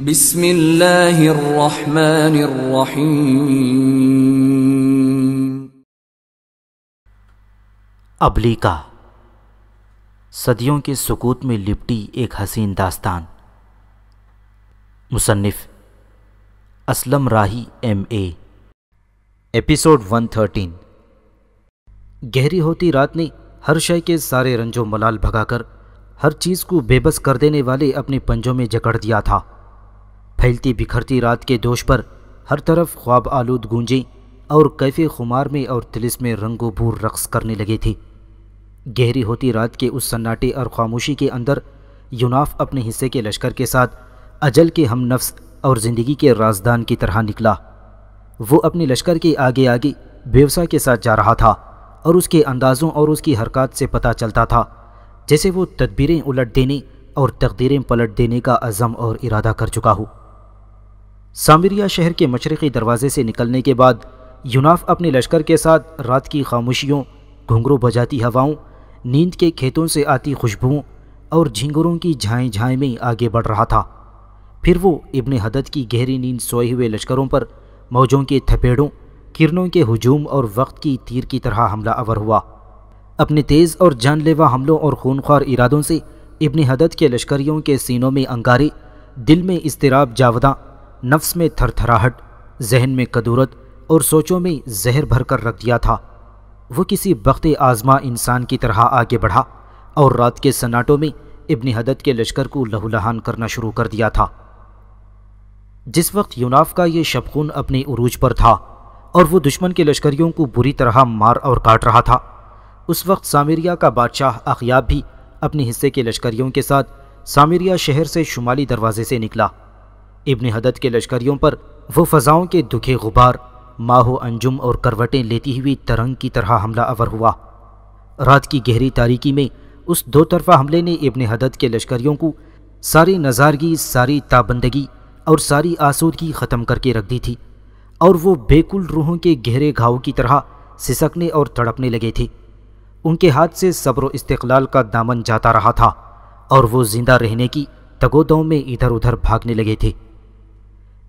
अबली अबलीका सदियों के सुकूत में लिपटी एक हसीन दास्तान मुसन्फ़ असलम राही एम एपिसोड 113 गहरी होती रात ने हर शय के सारे रंजो मलाल भगाकर हर चीज़ को बेबस कर देने वाले अपने पंजों में जकड़ दिया था फैलती बिखरती रात के दोष पर हर तरफ ख्वाब आलूद गूंजें और कैफे खुमार में और तिलिस में भूर रक्स करने लगे थे गहरी होती रात के उस सन्नाटे और खामोशी के अंदर यूनाफ अपने हिस्से के लश्कर के साथ अजल के हम नफ्स और ज़िंदगी के राजदान की तरह निकला वो अपने लश्कर के आगे आगे बेवसा के साथ जा रहा था और उसके अंदाज़ों और उसकी हरकत से पता चलता था जैसे वो तदबीरें उलट देने और तकदीरें पलट देने का अज़म और इरादा कर चुका हो सामरिया शहर के मशरक़ी दरवाजे से निकलने के बाद यूनाफ अपने लश्कर के साथ रात की खामोशियों घुंघरों बजाती हवाओं नींद के खेतों से आती खुशबुओं और झिंगुरों की झाएँ झाएँ में आगे बढ़ रहा था फिर वो इबन हदत की गहरी नींद सोए हुए लश्करों पर मौजों के थपेड़ों किरणों के हजूम और वक्त की तीर की तरह हमला अवर हुआ अपने तेज़ और जानलेवा हमलों और खूनख्वार इरादों से इबन हदत के लश्करियों के सीनों में अंगारे दिल में इसतराब जावदा नफ्स में थरथराहट जहन में कदूरत और सोचों में जहर भरकर रख दिया था वो किसी बख्त आजमा इंसान की तरह आगे बढ़ा और रात के सन्नाटों में इब्न हदत के लश्कर को लहूलहान करना शुरू कर दिया था जिस वक्त यूनाफ का ये शबखून अपने उरूज पर था और वो दुश्मन के लश्करियों को बुरी तरह मार और काट रहा था उस वक्त सामिरिया का बादशाह अखियाब भी अपने हिस्से के लश्करियों के साथ सामिरिया शहर से शुमाली दरवाजे से निकला इब्न हदत के लश्करियों पर वो फ़ज़ाओं के दुखे गुबार माहो अंजुम और करवटें लेती हुई तरंग की तरह हमला अवर हुआ रात की गहरी तारीकी में उस दो तरफा हमले ने इब्न हदत के लश्करियों को सारी नज़ारगी सारी ताबंदगी और सारी आसूदगी ख़त्म करके रख दी थी और वो बेकुल रूहों के गहरे घाव की तरह सिसकने और तड़पने लगे थे उनके हाथ से सब्र इस्तलाल का दामन जाता रहा था और वो ज़िंदा रहने की तगोदों में इधर उधर भागने लगे थे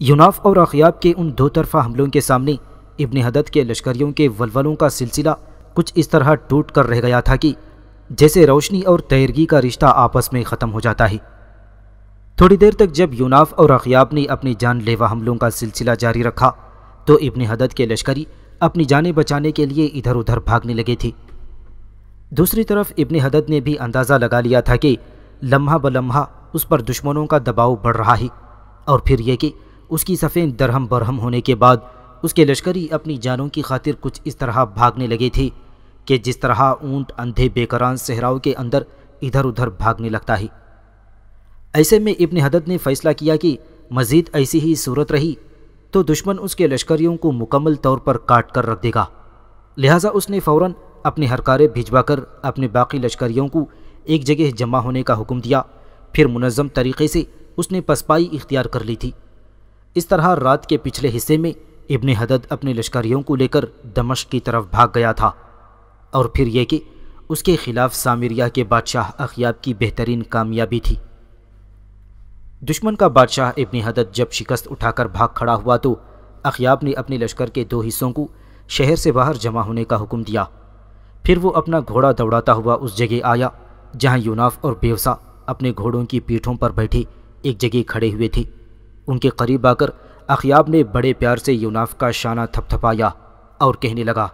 यूनाफ और अखियाब के उन दो तरफा हमलों के सामने इबन हदत के लश्करियों के वलवलों का सिलसिला कुछ इस तरह टूट कर रह गया था कि जैसे रोशनी और तैरगी का रिश्ता आपस में ख़त्म हो जाता है थोड़ी देर तक जब यूनाफ और अखियाब ने जान जानलेवा हमलों का सिलसिला जारी रखा तो इबन हदत के लश्करी अपनी जानें बचाने के लिए इधर उधर भागने लगे थे दूसरी तरफ इबन हदत ने भी अंदाज़ा लगा लिया था कि लम्हा ब लम्हा उस पर दुश्मनों का दबाव बढ़ रहा है और फिर यह कि उसकी सफ़ें दरहम बरहम होने के बाद उसके लश्करी अपनी जानों की खातिर कुछ इस तरह भागने लगे थे कि जिस तरह ऊंट अंधे बेकरान सहराओं के अंदर इधर उधर भागने लगता है ऐसे में इबन हदद ने फैसला किया कि मज़ीद ऐसी ही सूरत रही तो दुश्मन उसके लश्करियों को मुकम्मल तौर पर काट कर रख देगा लिहाजा उसने फ़ौर अपने हरकारे भिजवाकर अपने बाकी लश्करियों को एक जगह जमा होने का हुक्म दिया फिर मुनज़म तरीके से उसने पसपाई इख्तियार कर ली थी इस तरह रात के पिछले हिस्से में इब्ने हदद अपने लश्करियों को लेकर दमश की तरफ भाग गया था और फिर यह कि उसके खिलाफ सामिरिया के बादशाह अखियाब की बेहतरीन कामयाबी थी दुश्मन का बादशाह इब्ने हदद जब शिकस्त उठाकर भाग खड़ा हुआ तो अखियाब ने अपने लश्कर के दो हिस्सों को शहर से बाहर जमा होने का हुक्म दिया फिर वो अपना घोड़ा दौड़ाता हुआ उस जगह आया जहाँ यूनाफ और बेवसा अपने घोड़ों की पीठों पर बैठे एक जगह खड़े हुए थे उनके करीब आकर अखियाब ने बड़े प्यार से यूनाफ का शाना थपथपाया और कहने लगा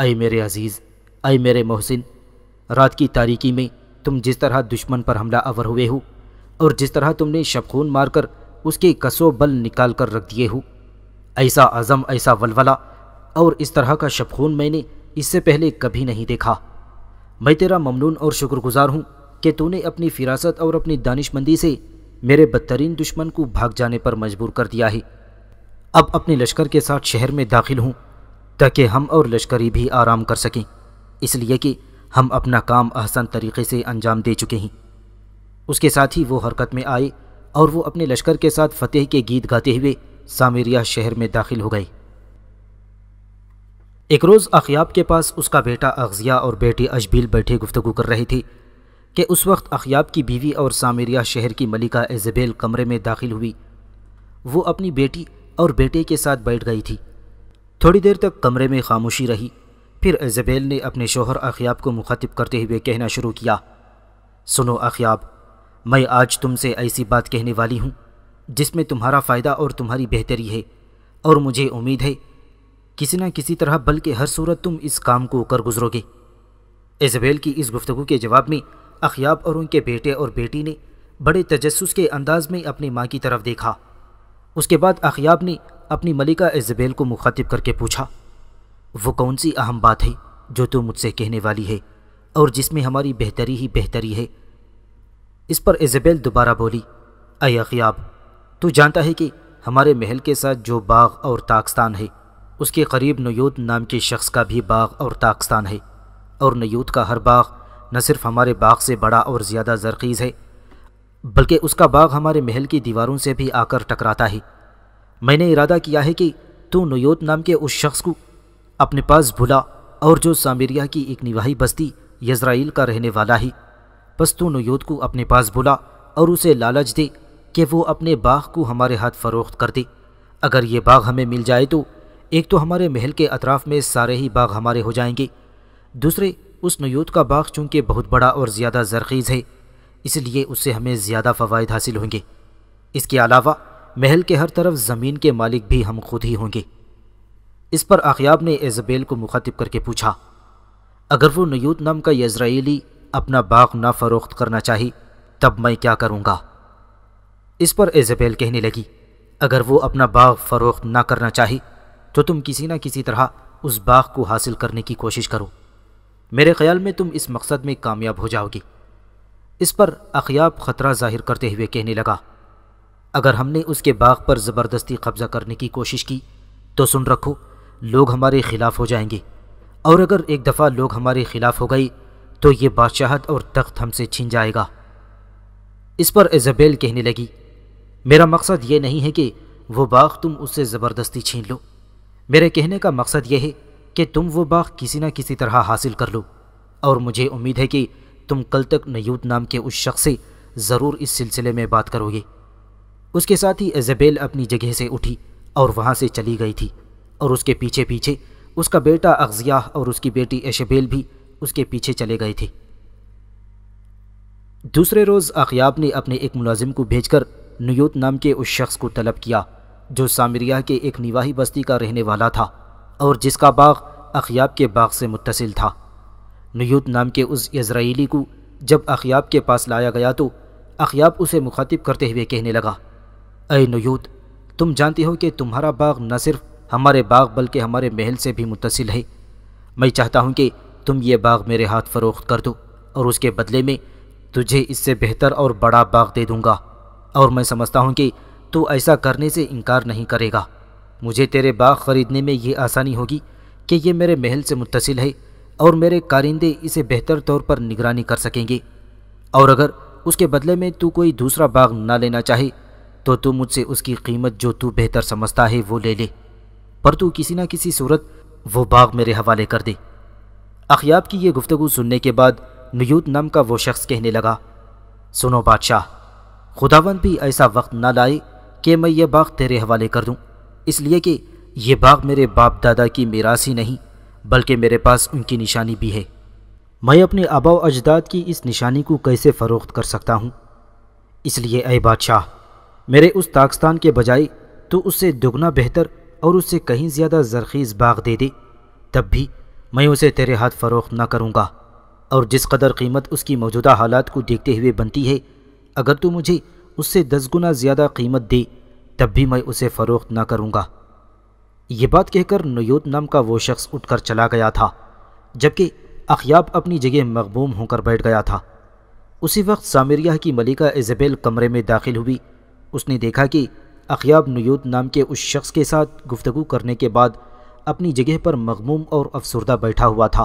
अय मेरे अजीज़ अय मेरे मोहसिन रात की तारीकी में तुम जिस तरह दुश्मन पर हमला अवर हुए हो और जिस तरह तुमने शबखून मारकर उसके कसो बल निकाल कर रख दिए हो ऐसा अज़म ऐसा वलवला और इस तरह का शबखून मैंने इससे पहले कभी नहीं देखा मैं तेरा ममनून और शुक्रगुजार हूँ कि तूने अपनी फिरासत और अपनी दानिशमंदी से मेरे बदतरीन दुश्मन को भाग जाने पर मजबूर कर दिया है अब अपने लश्कर के साथ शहर में दाखिल हूँ ताकि हम और लश्करी भी आराम कर सकें इसलिए कि हम अपना काम आसान तरीके से अंजाम दे चुके हैं उसके साथ ही वो हरकत में आए और वो अपने लश्कर के साथ फतेह के गीत गाते हुए सामेरिया शहर में दाखिल हो गए एक रोज़ अखियाब के पास उसका बेटा अगजिया और बेटी अजबील बैठे गुफ्तु कर रहे थे कि उस वक्त अखियाब की बीवी और सामिरिया शहर की मलिका एजबेल कमरे में दाखिल हुई वो अपनी बेटी और बेटे के साथ बैठ गई थी थोड़ी देर तक कमरे में खामोशी रही फिर एजबेल ने अपने शोहर अखियाब को मुखातिब करते हुए कहना शुरू किया सुनो अखियाब मैं आज तुमसे ऐसी बात कहने वाली हूँ जिसमें तुम्हारा फ़ायदा और तुम्हारी बेहतरी है और मुझे उम्मीद है किसी न किसी तरह बल्कि हर सूरत तुम इस काम को कर गुजरोगे एजबेल की इस गुफ्तगु के जवाब में अखियाब और उनके बेटे और बेटी ने बड़े तजस्स के अंदाज में अपनी माँ की तरफ देखा उसके बाद अखियाब ने अपनी मलिका इजबेल को मुखातिब करके पूछा वो कौन सी अहम बात है जो तू मुझसे कहने वाली है और जिसमें हमारी बेहतरी ही बेहतरी है इस पर इजबेल दोबारा बोली अय अखियाब तू जानता है कि हमारे महल के साथ जो बाग और ताकस्तान है उसके करीब नयूद नाम के शख्स का भी बाग और ताकस्तान है और नयूद का हर बाग न सिर्फ हमारे बाग से बड़ा और ज़्यादा जरखीज़ है बल्कि उसका बाग हमारे महल की दीवारों से भी आकर टकराता है मैंने इरादा किया है कि तू नयोत नाम के उस शख्स को अपने पास भुला और जो सामिरिया की एक निवाही बस्ती यजराइल का रहने वाला ही बस तू नयोत को अपने पास बुला और उसे लालच दे कि वो अपने बाग को हमारे हाथ फरोख्त कर दे अगर ये बाग हमें मिल जाए तो एक तो हमारे महल के अतराफ़ में सारे ही बाग हमारे हो जाएंगे दूसरे उस नयूत का बाग चूँकि बहुत बड़ा और ज़्यादा जरखीज़ है इसलिए उससे हमें ज़्यादा फ़वाद हासिल होंगे इसके अलावा महल के हर तरफ ज़मीन के मालिक भी हम खुद ही होंगे इस पर आखियाब ने एजबेल को मुखातिब करके पूछा अगर वो नयूत नाम का यजराइली अपना बाग ना फरोख्त करना चाहे तब मैं क्या करूँगा इस पर एजबेल कहने लगी अगर वो अपना बाग फरोख्त ना करना चाहे तो तुम किसी न किसी तरह उस बाग को हासिल करने की कोशिश करो मेरे ख्याल में तुम इस मकसद में कामयाब हो जाओगी इस पर अखियाब ख़तरा जाहिर करते हुए कहने लगा अगर हमने उसके बाग पर ज़बरदस्ती कब्ज़ा करने की कोशिश की तो सुन रखो लोग हमारे ख़िलाफ़ हो जाएंगे और अगर एक दफ़ा लोग हमारे ख़िलाफ़ हो गई तो ये बादशाहत और तख्त हमसे छीन जाएगा इस पर इजबेल कहने लगी मेरा मकसद ये नहीं है कि वो बाग तुम उससे ज़बरदस्ती छीन लो मेरे कहने का मकसद यह है कि तुम वो बाग किसी न किसी तरह हासिल कर लो और मुझे उम्मीद है कि तुम कल तक नयूद नाम के उस शख्स से ज़रूर इस सिलसिले में बात करोगे उसके साथ ही एजबेल अपनी जगह से उठी और वहाँ से चली गई थी और उसके पीछे पीछे उसका बेटा अगजिया और उसकी बेटी एशबेल भी उसके पीछे चले गए थे दूसरे रोज़ अखियाब ने अपने एक मुलाजिम को भेजकर नयूत नाम के उस शख्स को तलब किया जो सामरिया के एक निवाही बस्ती का रहने वाला था और जिसका बाग अखियाब के बाग से मुतसिल था नयूद नाम के उस इसराइली को जब अखियाब के पास लाया गया तो अखियाब उसे मुखातिब करते हुए कहने लगा अय नयूद तुम जानते हो कि तुम्हारा बाग न सिर्फ हमारे बाग बल्कि हमारे महल से भी मुतसिल है मैं चाहता हूँ कि तुम ये बाग मेरे हाथ फरोख्त कर दो और उसके बदले में तुझे इससे बेहतर और बड़ा बाग दे दूँगा और मैं समझता हूँ कि तू ऐसा करने से इनकार नहीं करेगा मुझे तेरे बाग खरीदने में ये आसानी होगी कि ये मेरे महल से मुतसिल है और मेरे कारिंदे इसे बेहतर तौर पर निगरानी कर सकेंगे और अगर उसके बदले में तू कोई दूसरा बाग ना लेना चाहे तो तू मुझसे उसकी कीमत जो तू बेहतर समझता है वो ले ले पर तू किसी ना किसी सूरत वो बाग मेरे हवाले कर दे अखियाब की यह गुफ्तगु सुनने के बाद नयूत नाम का वो शख्स कहने लगा सुनो बादशाह खुदावन भी ऐसा वक्त ना लाए कि मैं ये बाग तेरे हवाले कर दूँ इसलिए कि यह बाग मेरे बाप दादा की मीरास ही नहीं बल्कि मेरे पास उनकी निशानी भी है मैं अपने आबाव अजदाद की इस निशानी को कैसे फ़रोख्त कर सकता हूँ इसलिए अय बादशाह मेरे उस ताकस्तान के बजाय तो उससे दुगना बेहतर और उससे कहीं ज़्यादा जरखीज़ बाग दे दे तब भी मैं उसे तेरे हाथ फ़रोख्त ना करूँगा और जिस कदर कीमत उसकी मौजूदा हालात को देखते हुए बनती है अगर तू मुझे उससे दस गुना ज़्यादा कीमत दे तब भी मैं उसे फ़रोख्त न करूँगा ये बात कहकर नयूद नाम का वो शख्स उठकर चला गया था जबकि अखियाब अपनी जगह मकबूम होकर बैठ गया था उसी वक्त सामरिया की मलिका इजबेल कमरे में दाखिल हुई उसने देखा कि अखियाब नयूद नाम के उस शख्स के साथ गुफ्तगु करने के बाद अपनी जगह पर मकमूम और अफसरदा बैठा हुआ था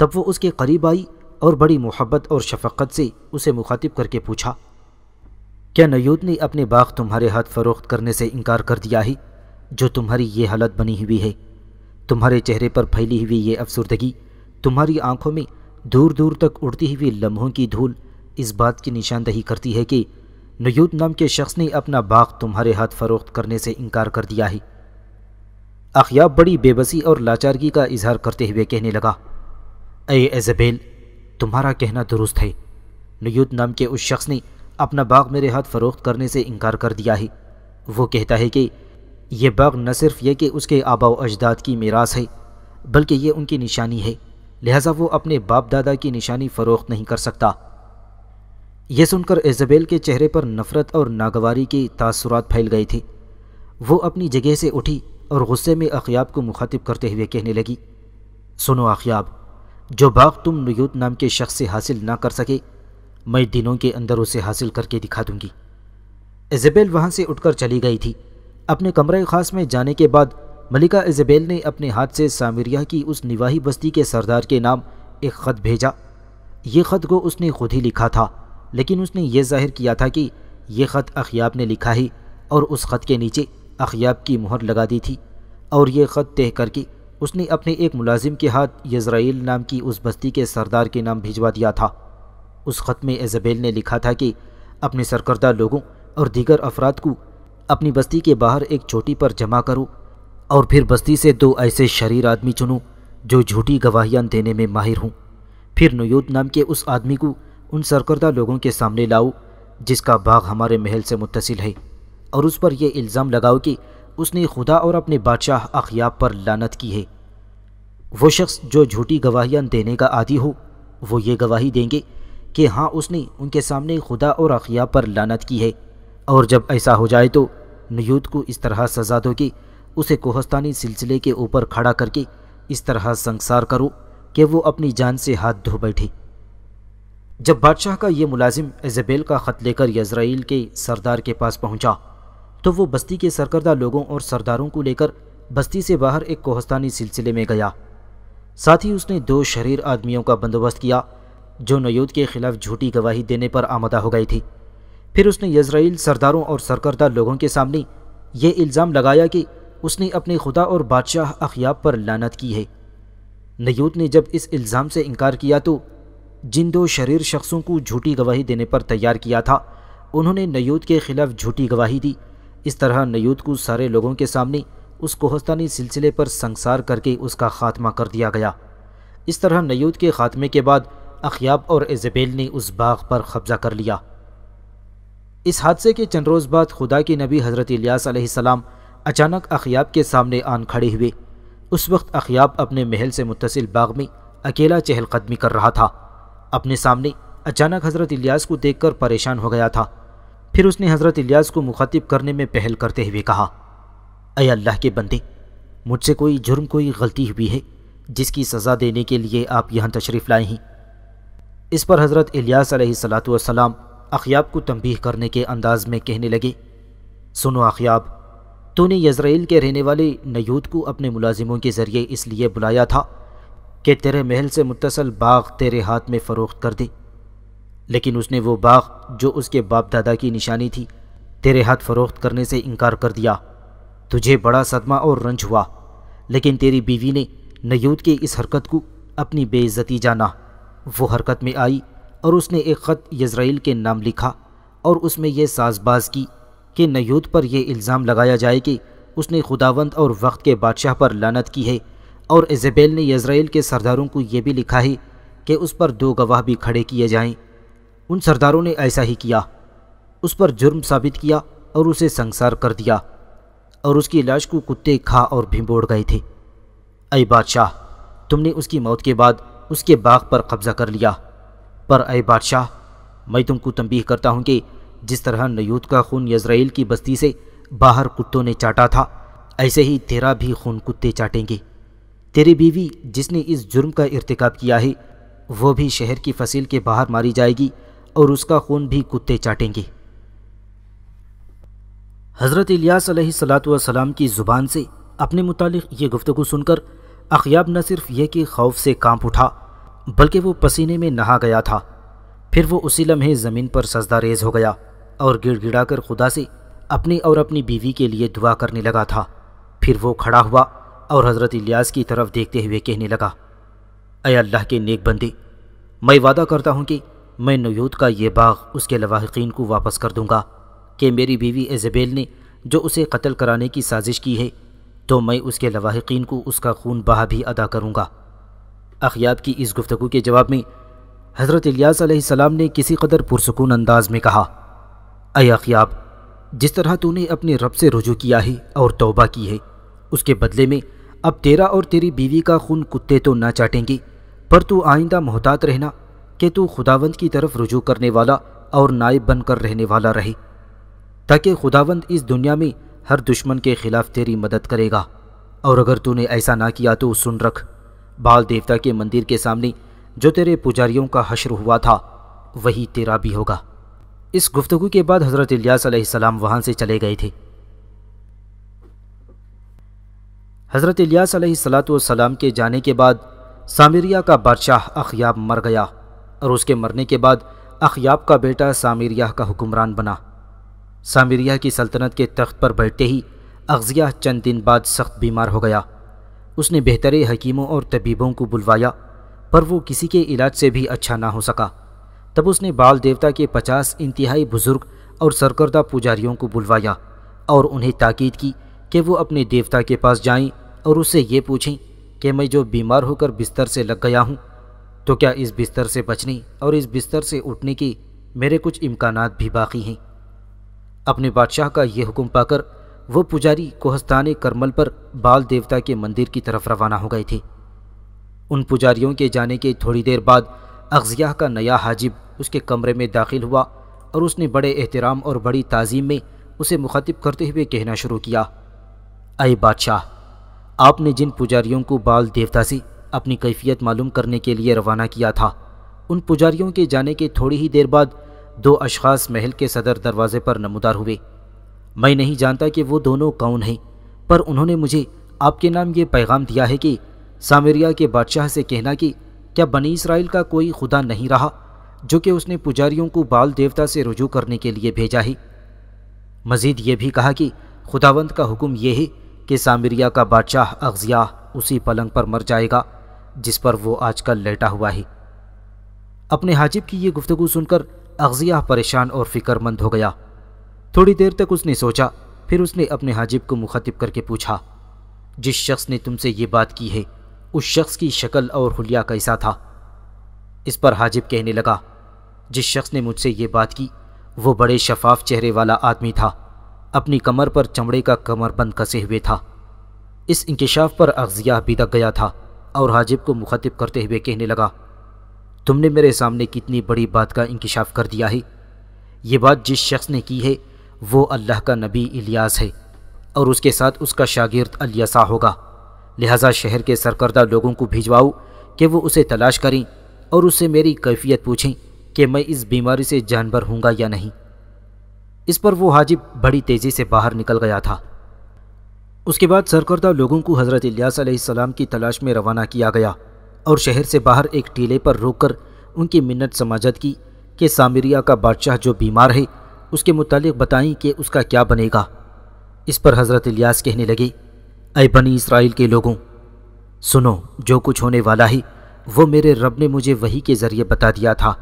तब वो उसके करीब आई और बड़ी मोहब्बत और शफक्त से उसे मुखातिब करके पूछा क्या नयूद ने अपने बाग तुम्हारे हाथ फरोख्त करने से इनकार कर दिया है जो तुम्हारी ये हालत बनी हुई है तुम्हारे चेहरे पर फैली हुई ये अफसरदगी तुम्हारी आंखों में दूर दूर तक उड़ती हुई लम्हों की धूल इस बात की निशानदही करती है कि नयूद नाम के शख्स ने अपना बाग तुम्हारे हाथ फरोख्त करने से इनकार कर दिया है अखियाब बड़ी बेबसी और लाचारगी का इजहार करते हुए कहने लगा ए एजबेल तुम्हारा कहना दुरुस्त है नयूद नाम के उस शख्स ने अपना बाग मेरे हाथ फरोख्त करने से इनकार कर दिया है वो कहता है कि यह बाग न सिर्फ यह कि उसके आबा अजदाद की मीरास है बल्कि यह उनकी निशानी है लिहाजा वो अपने बाप दादा की निशानी फ़रोख्त नहीं कर सकता यह सुनकर इजबेल के चेहरे पर नफ़रत और नागवारी के तासुरात फैल गए थे वो अपनी जगह से उठी और गुस्से में अखियाब को मुखातिब करते हुए कहने लगी सुनो अखियाब जो बाग तुम नयूत नाम के शख्स से हासिल ना कर सके मैं दिनों के अंदर उसे हासिल करके दिखा दूंगी इजबेल वहाँ से उठकर चली गई थी अपने कमरे खास में जाने के बाद मलिका इजबेल ने अपने हाथ से सामिरिया की उस निवाही बस्ती के सरदार के नाम एक ख़त भेजा ये ख़त को उसने खुद ही लिखा था लेकिन उसने ये जाहिर किया था कि यह ख़त अखियाब ने लिखा ही और उस ख़त के नीचे अखियाब की मुहर लगा दी थी और ये ख़त तय करके उसने अपने एक मुलाजिम के हाथ यजराइल नाम की उस बस्ती के सरदार के नाम भिजवा दिया था उस ख़त में एजबेल ने लिखा था कि अपने सरकर्दा लोगों और दीगर अफराद को अपनी बस्ती के बाहर एक चोटी पर जमा करो और फिर बस्ती से दो ऐसे शरीर आदमी चुनो जो झूठी गवाहियाँ देने में माहिर हों फिर नयूद नाम के उस आदमी को उन सरकर्दा लोगों के सामने लाओ जिसका बाग हमारे महल से मुतसिल है और उस पर यह इल्ज़ाम लगाओ कि उसने खुदा और अपने बादशाह अखियाब पर लानत की है वो शख्स जो झूठी गवाहियाँ देने का आदि हो वो ये गवाही देंगे कि हाँ उसने उनके सामने खुदा और अखिया पर लानत की है और जब ऐसा हो जाए तो नयूद को इस तरह सजा दो कि उसे कोहस्तानी सिलसिले के ऊपर खड़ा करके इस तरह संसार करो कि वो अपनी जान से हाथ धो बैठे जब बादशाह का ये मुलाजिम एजबेल का ख़त लेकर यजराइल के सरदार के पास पहुंचा, तो वो बस्ती के सरकर्दा लोगों और सरदारों को लेकर बस्ती से बाहर एक कोहस्तानी सिलसिले में गया साथ ही उसने दो शरीर आदमियों का बंदोबस्त किया जो नयूद के खिलाफ झूठी गवाही देने पर आमदा हो गई थी फिर उसने यजराइल सरदारों और सरकर्दा लोगों के सामने ये इल्ज़ाम लगाया कि उसने अपने खुदा और बादशाह अखियाब पर लानत की है नयूद ने जब इस इल्ज़ाम से इनकार किया तो जिन दो शरीर शख्सों को झूठी गवाही देने पर तैयार किया था उन्होंने नयूद के खिलाफ झूठी गवाही दी इस तरह नयूद को सारे लोगों के सामने उस कोहस्तानी सिलसिले पर संसार करके उसका खात्मा कर दिया गया इस तरह नयूद के खात्मे के बाद अखयाब और एजबेल ने उस बाग पर कब्जा कर लिया इस हादसे के चंद रोज़ बाद खुदा के नबी हज़रत इलियास अचानक अखयाब के सामने आन खड़े हुए उस वक्त अखियाब अपने महल से मुतसिल बाग में अकेला चहलकदमी कर रहा था अपने सामने अचानक हज़रत इलियास को देख कर परेशान हो गया था फिर उसने हज़रत इलियास को मुखातिब करने में पहल करते हुए कहा अय अल्लाह के बंदे मुझसे कोई जुर्म कोई गलती हुई है जिसकी सज़ा देने के लिए आप यहाँ तशरीफ़ लाए हैं इस पर हज़रत इलियास सलाम को तंबीह करने के अंदाज में कहने लगे सुनो अखियाब तूने यजराइल के रहने वाले नयूद को अपने मुलाजिमों के ज़रिए इसलिए बुलाया था कि तेरे महल से मुतसल बाग तेरे हाथ में फ़रोख्त कर दे लेकिन उसने वो बाग जो उसके बाप दादा की निशानी थी तेरे हाथ फरोख्त करने से इनकार कर दिया तुझे बड़ा सदमा और रंज हुआ लेकिन तेरी बीवी ने नयूद की इस हरकत को अपनी बेइज्जती जाना वो हरकत में आई और उसने एक ख़त यज़राइल के नाम लिखा और उसमें यह साजबाज की कि नयूद पर यह इल्ज़ाम लगाया जाए कि उसने खुदावंद और वक्त के बादशाह पर लानत की है और इज़ेबेल ने यज़राइल के सरदारों को यह भी लिखा है कि उस पर दो गवाह भी खड़े किए जाएं। उन सरदारों ने ऐसा ही किया उस पर जुर्म साबित किया और उसे संसार कर दिया और उसकी लाश को कुत्ते खा और भिंबोड़ गए थे अय बादशाह तुमने उसकी मौत के बाद उसके बाग पर कब्जा कर लिया पर अय बादशाह मैं तुमको तंबीह करता हूँ कि जिस तरह नयूद का खून यजराइल की बस्ती से बाहर कुत्तों ने चाटा था ऐसे ही तेरा भी खून कुत्ते चाटेंगे तेरी बीवी जिसने इस जुर्म का इरतकब किया है वो भी शहर की फसील के बाहर मारी जाएगी और उसका खून भी कुत्ते चाटेंगे हज़रत इलियास सलाम की ज़ुबान से अपने मुतालिक ये गुफ्तु सुनकर अखियाब न सिर्फ यह कि खौफ से कांप उठा बल्कि वो पसीने में नहा गया था फिर वो उसी लम्हे ज़मीन पर सजदा रेज हो गया और गिड़ा कर खुदा से अपनी और अपनी बीवी के लिए दुआ करने लगा था फिर वो खड़ा हुआ और हज़रत इलियास की तरफ देखते हुए कहने लगा अय अल्लाह के नेक बंदे मैं वादा करता हूँ कि मैं नयूद का ये बाग उसके लवाहकिन को वापस कर दूँगा कि मेरी बीवी एजबेल ने जो उसे कत्ल कराने की साजिश की है तो मैं उसके लवाहकिन को उसका खून बहा भी अदा करूँगा अखियाब की इस गुफ्तु के जवाब में हज़रत इलियासम ने किसी कदर पुरसकून अंदाज में कहा अय जिस तरह तूने अपने रब से रुजू किया है और तोबा की है उसके बदले में अब तेरा और तेरी बीवी का खून कुत्ते तो ना चाटेंगे पर तू आइंदा मोहतात रहना कि तू खुदावंद की तरफ रुजू करने वाला और नायब बनकर रहने वाला रहे ताकि खुदावंद इस दुनिया में हर दुश्मन के खिलाफ तेरी मदद करेगा और अगर तूने ऐसा ना किया तो सुन रख बाल देवता के मंदिर के सामने जो तेरे पुजारियों का हश्र हुआ था वही तेरा भी होगा इस गुफ्तगु के बाद हज़रत इलियासम वहां से चले गए थे हज़रत इलियासलाम के जाने के बाद सामिरिया का बादशाह अखयाब मर गया और उसके मरने के बाद अखयाब का बेटा सामिरिया का हुक्मरान बना सामरिया की सल्तनत के तख्त पर बैठते ही अगजिया चंद दिन बाद सख्त बीमार हो गया उसने बेहतरे हकीमों और तबीबों को बुलवाया पर वो किसी के इलाज से भी अच्छा ना हो सका तब उसने बाल देवता के पचास इंतहाई बुज़ुर्ग और सरकर्दा पुजारियों को बुलवाया और उन्हें ताकीद की कि वो अपने देवता के पास जाएं और उससे ये पूछें कि मैं जो बीमार होकर बिस्तर से लग गया हूँ तो क्या इस बिस्तर से बचने और इस बिस्तर से उठने के मेरे कुछ इम्कान भी बाकी हैं अपने बादशाह का यह हुक्म पाकर वो पुजारी कोहस्तान करमल पर बाल देवता के मंदिर की तरफ रवाना हो गए थे उन पुजारियों के जाने के थोड़ी देर बाद अगजिया का नया हाजिब उसके कमरे में दाखिल हुआ और उसने बड़े एहतराम और बड़ी तज़ीम में उसे मुखातिब करते हुए कहना शुरू किया अय बादशाह आपने जिन पुजारियों को बाल देवता से अपनी कैफियत मालूम करने के लिए रवाना किया था उन पुजारियों के जाने के थोड़ी ही देर बाद दो अशखास महल के सदर दरवाजे पर नमदार हुए मैं नहीं जानता कि वो दोनों कौन हैं पर उन्होंने मुझे आपके नाम ये पैगाम दिया है कि सामेरिया के बादशाह से कहना कि क्या बनी इसराइल का कोई खुदा नहीं रहा जो कि उसने पुजारियों को बाल देवता से रुजू करने के लिए भेजा है मजीद ये भी कहा कि खुदावंत का हुक्म यह है कि सामरिया का बादशाह अगजिया उसी पलंग पर मर जाएगा जिस पर वो आजकल लेटा हुआ है अपने हाजिब की ये गुफ्तगु सुनकर अगजिया परेशान और फिक्रमंद हो गया थोड़ी देर तक उसने सोचा फिर उसने अपने हाजिब को मुखातिब करके पूछा जिस शख्स ने तुमसे ये बात की है उस शख्स की शक्ल और हुलिया कैसा था इस पर हाजिब कहने लगा जिस शख्स ने मुझसे ये बात की वो बड़े शफाफ चेहरे वाला आदमी था अपनी कमर पर चमड़े का कमरबंद कसे हुए था इस इंकशाफ पर अगजिया भी दक गया था और हाजिब को मुखातिब करते हुए कहने लगा तुमने मेरे सामने कितनी बड़ी बात का इंकशाफ कर दिया है ये बात जिस शख्स ने की है वो अल्लाह का नबी इलियास है और उसके साथ उसका शागिर्द अलियासा होगा लिहाजा शहर के सरकर्दा लोगों को भिजवाओ कि वो उसे तलाश करें और उससे मेरी कैफियत पूछें कि मैं इस बीमारी से जानवर हूँगा या नहीं इस पर वो हाजिब बड़ी तेज़ी से बाहर निकल गया था उसके बाद सरकर्दा लोगों को हज़रत इलियास की तलाश में रवाना किया गया और शहर से बाहर एक टीले पर रोककर उनकी मिन्नत समाजत की कि सामरिया का बादशाह जो बीमार है उसके मुतालिक बताएं कि उसका क्या बनेगा इस पर हज़रत इलियास कहने लगे अय बनी इसराइल के लोगों सुनो जो कुछ होने वाला है वो मेरे रब ने मुझे वही के ज़रिए बता दिया था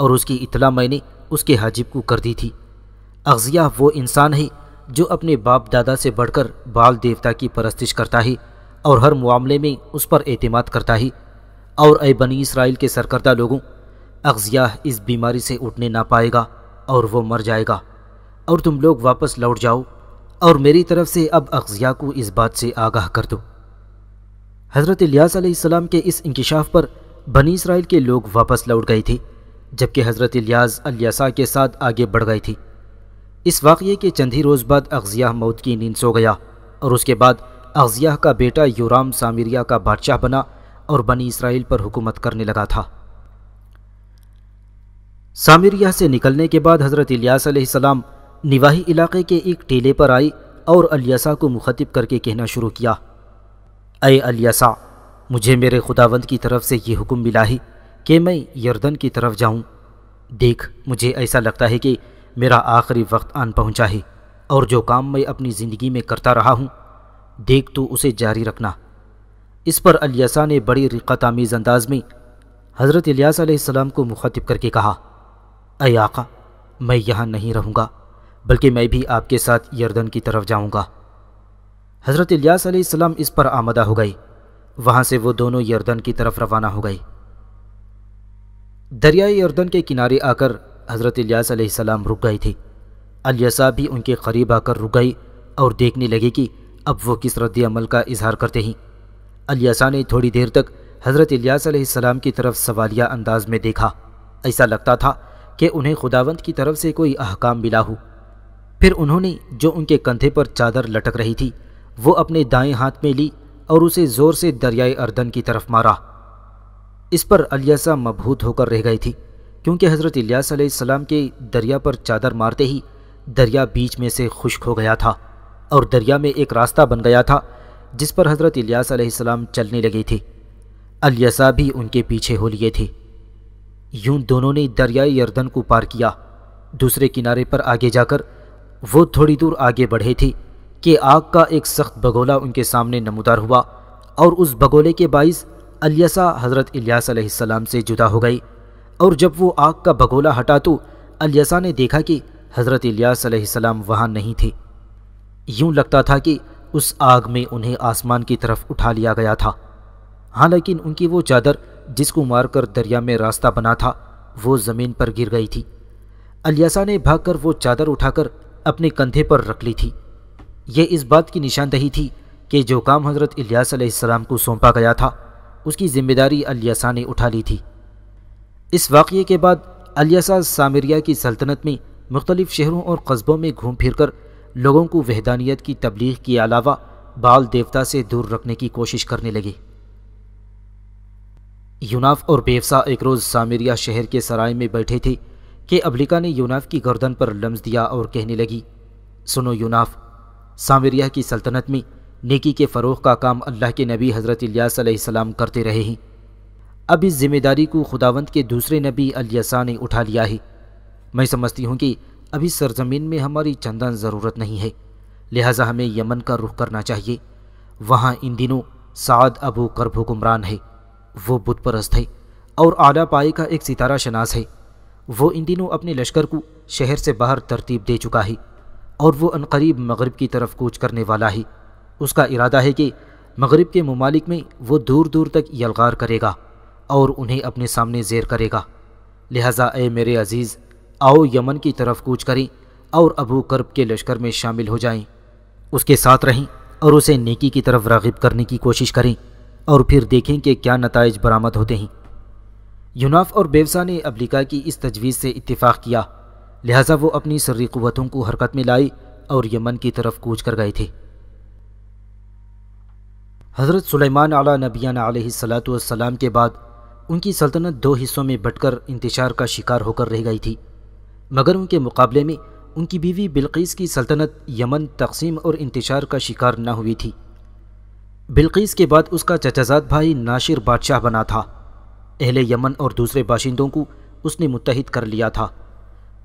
और उसकी इतला मैंने उसके हाजिब को कर दी थी अगजिया वो इंसान है जो अपने बाप दादा से बढ़कर बाल देवता की परस्तिश करता है और हर मामले में उस पर अतमाद करता है और ए बनी इसराइल के सरकर्दा लोगों अगजिया इस बीमारी से उठने ना पाएगा और वो मर जाएगा और तुम लोग वापस लौट जाओ और मेरी तरफ से अब अगजिया को इस बात से आगाह कर दो हज़रत इलियास अलैहिस्सलाम के इस इंकशाफ पर बनी इसराइल के लोग वापस लौट गए थे जबकि हज़रत इलियास अलियासा के साथ आगे बढ़ गई थी इस वाक़े के चंद ही रोज़ बाद अगजिया मौत की नींद सो गया और उसके बाद अगजिया का बेटा यूराम सामिरिया का बादशाह बना और बनी इसराइल पर हुकूमत करने लगा था सामिरिया से निकलने के बाद हज़रत इलियास निवाही इलाके के एक टीले पर आई और अलियासा को मुखातिब करके कहना शुरू किया अय अलियासा मुझे मेरे खुदावंद की तरफ से ये हुक्म मिला ही कि मैं यर्दन की तरफ जाऊं। देख मुझे ऐसा लगता है कि मेरा आखिरी वक्त आन पहुंचा है और जो काम मैं अपनी ज़िंदगी में करता रहा हूं, देख तू उसे जारी रखना इस पर अलियासा ने बड़ी रिकत आमीज़ अंदाज में हज़रत इलियास को मुखातिब करके कहा अय आका मैं यहाँ नहीं रहूँगा बल्कि मैं भी आपके साथ यर्दन की तरफ जाऊँगा हज़रत इलियास इस पर आमदा हो गई वहाँ से वो दोनों यर्दन की तरफ रवाना हो गए दरियाए यर्दन के किनारे आकर हज़रत इलियास रुक गए थे अलियासा भी उनके करीब आकर रुक गई और देखने लगे कि अब वो किस रद्द अमल का इजहार करते हैं अलियासा ने थोड़ी देर तक हज़रत इलियासम की तरफ सवालिया अंदाज में देखा ऐसा लगता था कि उन्हें खुदावंत की तरफ से कोई अहकाम मिला हो फिर उन्होंने जो उनके कंधे पर चादर लटक रही थी वो अपने दाएं हाथ में ली और उसे ज़ोर से दरियाए अर्दन की तरफ मारा इस पर अलियासा मबहूत होकर रह गई थी क्योंकि हज़रत इलियासम के दरिया पर चादर मारते ही दरिया बीच में से खुश्क हो गया था और दरिया में एक रास्ता बन गया था जिस पर हज़रत इलियास अलैहिस्सलाम चलने लगे थे अलयसा भी उनके पीछे हो लिए थे यूं दोनों ने दरियाई यर्दन को पार किया दूसरे किनारे पर आगे जाकर वो थोड़ी दूर आगे बढ़े थे कि आग का एक सख्त बगोला उनके सामने नमदार हुआ और उस बगोले के बाइस अलयसा हज़रत इलियास अलैहिस्सलाम से जुदा हो गई और जब वो आग का बगोला हटा तो अलयसा ने देखा कि हज़रत इलियास अलैहिस्सलाम वहाँ नहीं थे यूँ लगता था कि उस आग में उन्हें आसमान की तरफ उठा लिया गया था हालांकि उनकी वो चादर जिसको मारकर दरिया में रास्ता बना था वो ज़मीन पर गिर गई थी अलियासा ने भागकर वो चादर उठाकर अपने कंधे पर रख ली थी यह इस बात की निशानदही थी कि जो काम हज़रत इलियासम को सौंपा गया था उसकी जिम्मेदारी अलियासा ने उठा ली थी इस वाक़े के बाद अलियासा सामरिया की सल्तनत में मुख्तलिफ़ शहरों और कस्बों में घूम फिर कर लोगों को वहदानियत की तबलीग के अलावा बाल देवता से दूर रखने की कोशिश करने लगे यूनाफ और बेवसा एक रोज़ सामिरिया शहर के सराय में बैठे थे कि अबलिका ने यूनाफ की गर्दन पर लम्स दिया और कहने लगी सुनो यूनाफ सामरिया की सल्तनत में नेकी के फ़रोग का काम अल्लाह के नबी हज़रत इलियासम करते रहे हैं अब इस जिम्मेदारी को खुदावंत के दूसरे नबी अलियासा ने उठा लिया है मैं समझती हूँ कि अभी सरजमीन में हमारी चंदन ज़रूरत नहीं है लिहाजा हमें यमन का रुख करना चाहिए वहाँ इन दिनों साद अबू करभ गुमरान है वो बुत परस्त है और आला पाई का एक सितारा शनाज है वो इन दिनों अपने लश्कर को शहर से बाहर तरतीब दे चुका है और वो अनकरीब मगरब की तरफ कूच करने वाला है उसका इरादा है कि मगरब के ममालिक में वो दूर दूर तक यलगार करेगा और उन्हें अपने सामने जेर करेगा लिहाजा ए मेरे अजीज़ आओ यमन की तरफ कूच करें और अबू कर्ब के लश्कर में शामिल हो जाएं, उसके साथ रहें और उसे नेकी की तरफ रागिब करने की कोशिश करें और फिर देखें कि क्या नतज बरामद होते हैं यूनाफ और बेवसा ने अबलिका की इस तजवीज़ से इतफ़ाक़ किया लिहाजा वो अपनी सर्री क़वतों को हरकत में लाई और यमन की तरफ कूच कर गए थे हज़रत सुलेमान अला नबियाना वसलाम के बाद उनकी सल्तनत दो हिस्सों में बटकर इंतशार का शिकार होकर रह गई थी मगर उनके मुकाबले में उनकी बीवी बिल्कीस की सल्तनत यमन तकसीम और इंतशार का शिकार न हुई थी बिल्कीस के बाद उसका चचाजाद भाई नाशिर बादशाह बना था अहले यमन और दूसरे बाशिंदों को उसने मुतहद कर लिया था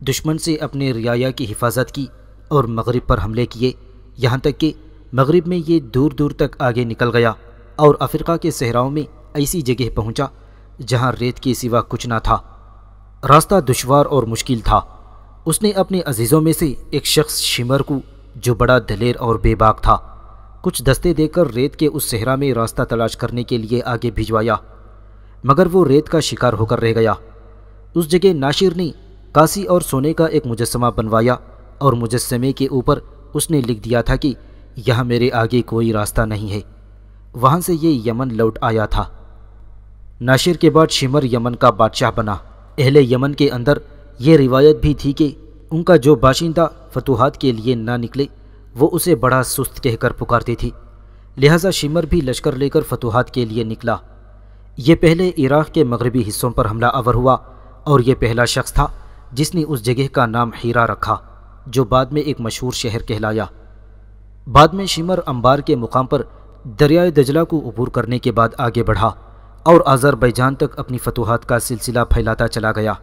दुश्मन से अपने रियाया की हिफाजत की और मगरब पर हमले किए यहाँ तक कि मगरब में ये दूर दूर तक आगे निकल गया और अफ्रीका के सहराओं में ऐसी जगह पहुँचा जहाँ रेत के सिवा कुछ ना था रास्ता दुशवार और मुश्किल था उसने अपने अजीज़ों में से एक शख्स शिमर को जो बड़ा दलेर और बेबाक था कुछ दस्ते देकर रेत के उस सहरा में रास्ता तलाश करने के लिए आगे भिजवाया मगर वो रेत का शिकार होकर रह गया उस जगह नाशिर ने काशी और सोने का एक मुजस्मा बनवाया और मुजस्मे के ऊपर उसने लिख दिया था कि यह मेरे आगे कोई रास्ता नहीं है वहाँ से ये यमन लौट आया था नाशिर के बाद शिमर यमन का बादशाह बना अहले यमन के अंदर ये रिवायत भी थी कि उनका जो बाशिंदा फतूहत के लिए ना निकले वो उसे बड़ा सुस्त कहकर पुकारती थी लिहाजा शिमर भी लश्कर लेकर फतूहत के लिए निकला ये पहले इराक़ के मगरबी हिस्सों पर हमला आवर हुआ और ये पहला शख्स था जिसने उस जगह का नाम हीरा रखा जो बाद में एक मशहूर शहर कहलाया बाद में शिमर अंबार के मुकाम पर दरियाए दजला को अबूर करने के बाद आगे बढ़ा और आज़रबैजान तक अपनी फतूहत का सिलसिला फैलाता चला गया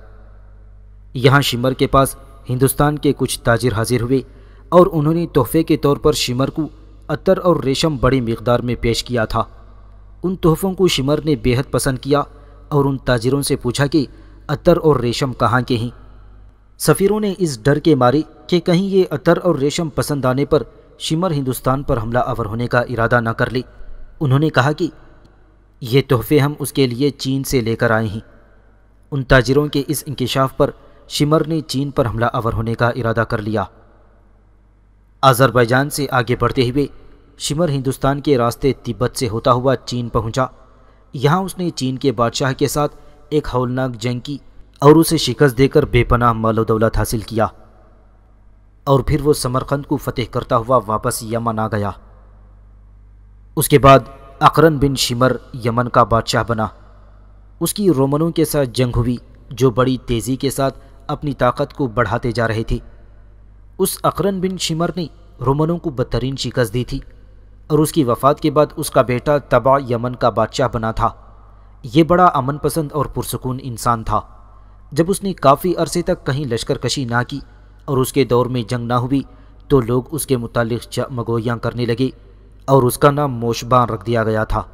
यहाँ शिमर के पास हिंदुस्तान के कुछ ताजिर हाजिर हुए और उन्होंने तोहफे के तौर पर शिमर को अतर और रेशम बड़ी मकदार में पेश किया था उन तोहफ़ों को शिमर ने बेहद पसंद किया और उन ताजिरों से पूछा कि अतर और रेशम कहाँ के हैं सफ़ीरों ने इस डर के मारे कि कहीं ये अतर और रेशम पसंद आने पर शिमर हिंदुस्तान पर हमला अवर होने का इरादा न कर ले उन्होंने कहा कि ये तोहफ़े हम उसके लिए चीन से लेकर आए हैं उन ताजिरों के इस इंकशाफ पर शिमर ने चीन पर हमला अवर होने का इरादा कर लिया अजरबैजान से आगे बढ़ते हुए शिमर हिंदुस्तान के रास्ते तिब्बत से होता हुआ चीन पहुंचा। यहां उसने चीन के बादशाह के साथ एक हौलनाक जंग की और उसे शिकस्त देकर बेपनाह मालो दौलत हासिल किया और फिर वो समरकंद को फतेह करता हुआ वापस यमन आ गया उसके बाद अकरन बिन शिमर यमन का बादशाह बना उसकी रोमनों के साथ जंग हुई जो बड़ी तेज़ी के साथ अपनी ताकत को बढ़ाते जा रहे थे उस अकरन बिन शिमर ने रोमनों को बदतरीन शिकस्त दी थी और उसकी वफात के बाद उसका बेटा तबा यमन का बादशाह बना था ये बड़ा अमन पसंद और पुरसकून इंसान था जब उसने काफ़ी अरसे तक कहीं लश्कर कशी ना की और उसके दौर में जंग ना हुई तो लोग उसके मुतालिक मगोयाँ करने लगे और उसका नाम मोशबान रख दिया गया था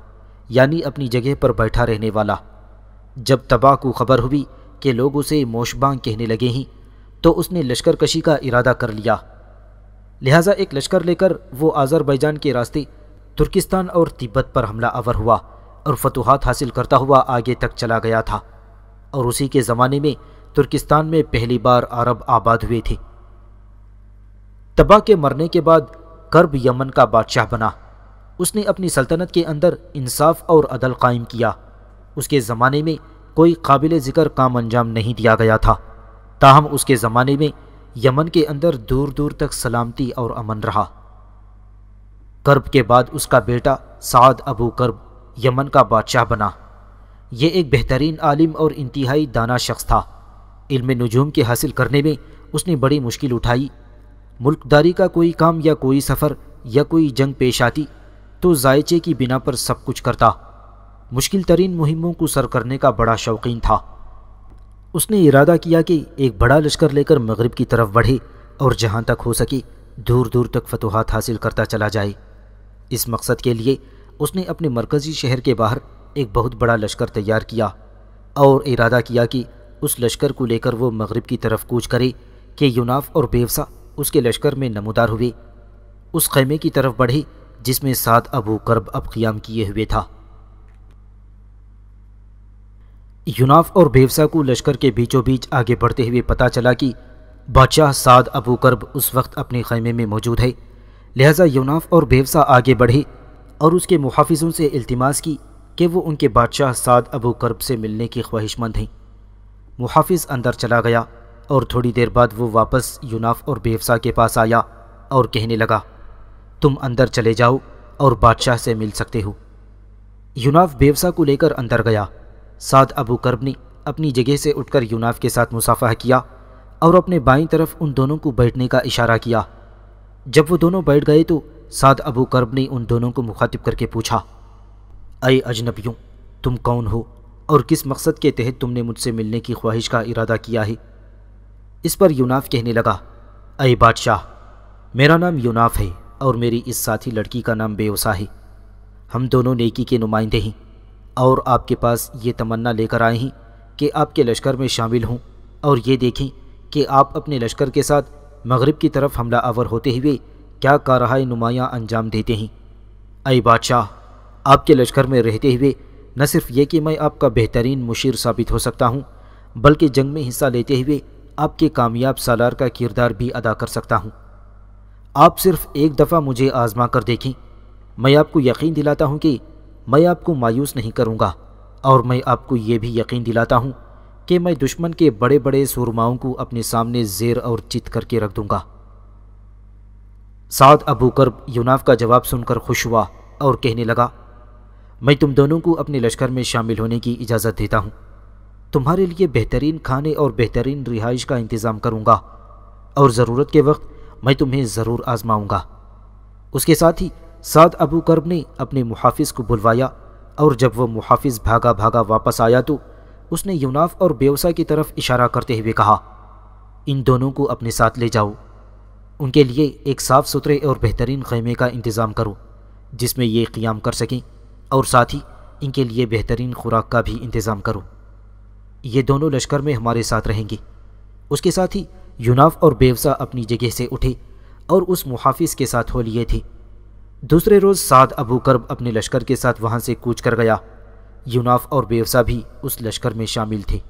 यानी अपनी जगह पर बैठा रहने वाला जब तबाह को खबर हुई कि लोग उसे मोशबांग कहने लगे हैं तो उसने लश्कर कशी का इरादा कर लिया लिहाजा एक लश्कर लेकर वो आज़रबैजान के रास्ते तुर्किस्तान और तिब्बत पर हमला अवर हुआ और फतूहत हासिल करता हुआ आगे तक चला गया था और उसी के ज़माने में तुर्किस्तान में पहली बार अरब आबाद हुए थे तबा के मरने के बाद कर्ब यमन का बादशाह बना उसने अपनी सल्तनत के अंदर इंसाफ और अदल कायम किया उसके ज़माने में कोई काबिल ज़िक्र काम अंजाम नहीं दिया गया था ताहम उसके ज़माने में यमन के अंदर दूर दूर तक सलामती और अमन रहा कर्ब के बाद उसका बेटा साद अबू कर्ब यमन का बादशाह बना ये एक बेहतरीन आलिम और इंतहाई दाना शख्स था इल्म नजूम के हासिल करने में उसने बड़ी मुश्किल उठाई मुल्कदारी का कोई काम या कोई सफ़र या कोई जंग पेश आती तो जायचे की बिना पर सब कुछ करता मुश्किल तरीन मुहिमों को सर करने का बड़ा शौकीन था उसने इरादा किया कि एक बड़ा लश्कर लेकर मगरब की तरफ बढ़े और जहाँ तक हो सके दूर दूर तक फतूहत हासिल करता चला जाए इस मकसद के लिए उसने अपने मरकज़ी शहर के बाहर एक बहुत बड़ा लश्कर तैयार किया और इरादा किया कि उस लश्कर को लेकर वो मगरब की तरफ कूच करे कि यूनाफ और बेवसा उसके लश्कर में नमदार हुए उस खैमे की तरफ बढ़े जिसमें सात अबू करब अब क़ियाम किए हुए था यूनाफ और बेवसा को लश्कर के बीचों बीच आगे बढ़ते हुए पता चला कि बादशाह साद अबू कर्ब उस वक्त अपने खैमे में मौजूद है लिहाजा यूनाफ और बेवसा आगे बढ़े और उसके मुहाफिजों से इल्तिमास की कि वो उनके बादशाह साद अबू कर्ब से मिलने की ख्वाहिशमंद हैं मुहाफिज अंदर चला गया और थोड़ी देर बाद वो वापस यूनाफ और बेवसा के पास आया और कहने लगा तुम अंदर चले जाओ और बादशाह से मिल सकते हो यूनाफ बेवसा को लेकर अंदर गया साद अबू करब ने अपनी जगह से उठकर यूनाफ के साथ मुसाफा किया और अपने बाई तरफ उन दोनों को बैठने का इशारा किया जब वो दोनों बैठ गए तो साद अबू करब ने उन दोनों को मुखातिब करके पूछा अय अजनबियों तुम कौन हो और किस मकसद के तहत तुमने मुझसे मिलने की ख्वाहिश का इरादा किया है इस पर यूनाफ कहने लगा अय बादशाह मेरा नाम यूनाफ है और मेरी इस साथी लड़की का नाम बेवसा है हम दोनों नेकी के नुमाइंदे हैं और आपके पास ये तमन्ना लेकर आए हैं कि आपके लश्कर में शामिल हों और ये देखें कि आप अपने लश्कर के साथ मगरब की तरफ हमला आवर होते हुए क्या कारहाय नुमायाँ अंजाम देते हैं अय बादशाह आपके लश्कर में रहते हुए न सिर्फ ये कि मैं आपका बेहतरीन मुशीर साबित हो सकता हूँ बल्कि जंग में हिस्सा लेते हुए आपके कामयाब सालार का किरदार भी अदा कर सकता हूँ आप सिर्फ एक दफ़ा मुझे आज़मा कर देखें मैं आपको यकीन दिलाता हूँ कि मैं आपको मायूस नहीं करूँगा और मैं आपको ये भी यकीन दिलाता हूँ कि मैं दुश्मन के बड़े बड़े सुरमाओं को अपने सामने जेर और चित करके रख दूंगा साद अबू कर्ब यूनाफ का जवाब सुनकर खुश हुआ और कहने लगा मैं तुम दोनों को अपने लश्कर में शामिल होने की इजाज़त देता हूँ तुम्हारे लिए बेहतरीन खाने और बेहतरीन रिहाइश का इंतज़ाम करूँगा और ज़रूरत के वक्त मैं तुम्हें ज़रूर आजमाऊँगा उसके साथ ही साद अबू कर्ब ने अपने मुहाफिज को बुलवाया और जब वह मुहाफिज भागा भागा वापस आया तो उसने यूनाफ और बेवसा की तरफ इशारा करते हुए कहा इन दोनों को अपने साथ ले जाओ उनके लिए एक साफ़ सुथरे और बेहतरीन खेमे का इंतज़ाम करो जिसमें ये क्याम कर सकें और साथ ही इनके लिए बेहतरीन खुराक का भी इंतज़ाम करो ये दोनों लश्कर में हमारे साथ रहेंगे उसके साथ ही यूनाफ और बेवसा अपनी जगह से उठे और उस मुहाफिज के साथ हो लिए थे दूसरे रोज़ साद अबू कर्ब अपने लश्कर के साथ वहाँ से कूच कर गया यूनाफ और बेवसा भी उस लश्कर में शामिल थे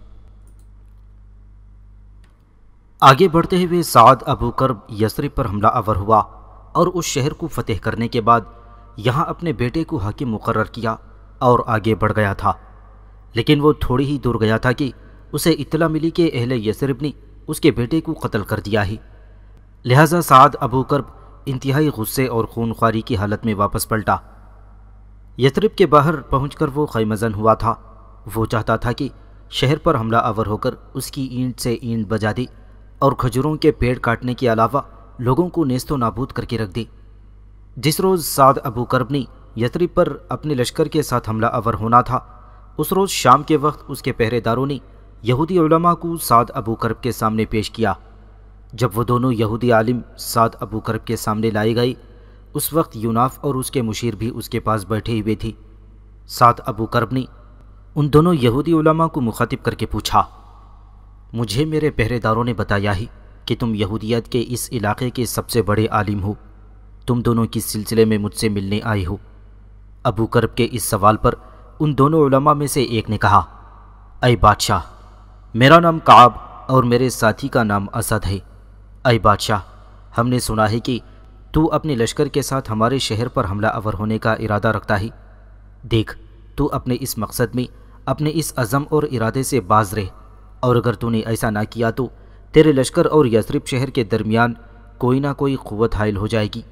आगे बढ़ते हुए साद अबू कर्ब यसरिब पर हमला आवर हुआ और उस शहर को फतेह करने के बाद यहाँ अपने बेटे को हाकिम मुकर किया और आगे बढ़ गया था लेकिन वो थोड़ी ही दूर गया था कि उसे इतला मिली कि अहल यसरिब ने उसके बेटे को कत्ल कर दिया है लिहाजा साद अबू कर्ब इंतहाई गुस्से और खूनख्वारी की हालत में वापस पलटा यतरब के बाहर पहुंचकर वो खैमजन हुआ था वो चाहता था कि शहर पर हमला आवर होकर उसकी ईंट से ईंट बजा दी और खजूरों के पेड़ काटने के अलावा लोगों को नेस्तो नाबूद करके रख दी जिस रोज़ साद अबू करबनी यतरब पर अपने लश्कर के साथ हमला आवर होना था उस रोज़ शाम के वक्त उसके पहरेदारों ने यहूदी उलमा को साद अबू करब के सामने पेश किया जब वो दोनों यहूदी आलिम साद अबू करब के सामने लाई गई उस वक्त यूनाफ और उसके मुशीर भी उसके पास बैठे हुए थी साद अबू करब ने उन दोनों यहूदी उलमा को मुखातिब करके पूछा मुझे मेरे पहरेदारों ने बताया ही कि तुम यहूदियत के इस इलाके के सबसे बड़े आलिम हो तुम दोनों किस सिलसिले में मुझसे मिलने आए हो अबू करब के इस सवाल पर उन दोनों उलमा में से एक ने कहा अय बादशाह मेरा नाम काब और मेरे साथी का नाम असद है अय बादशाह हमने सुना है कि तू अपने लश्कर के साथ हमारे शहर पर हमला अवर होने का इरादा रखता है देख तू अपने इस मकसद में अपने इस अज़म और इरादे से बाज रहे और अगर तूने ऐसा ना किया तो तेरे लश्कर और यसरिप शहर के दरमियान कोई ना कोई क़वत हायल हो जाएगी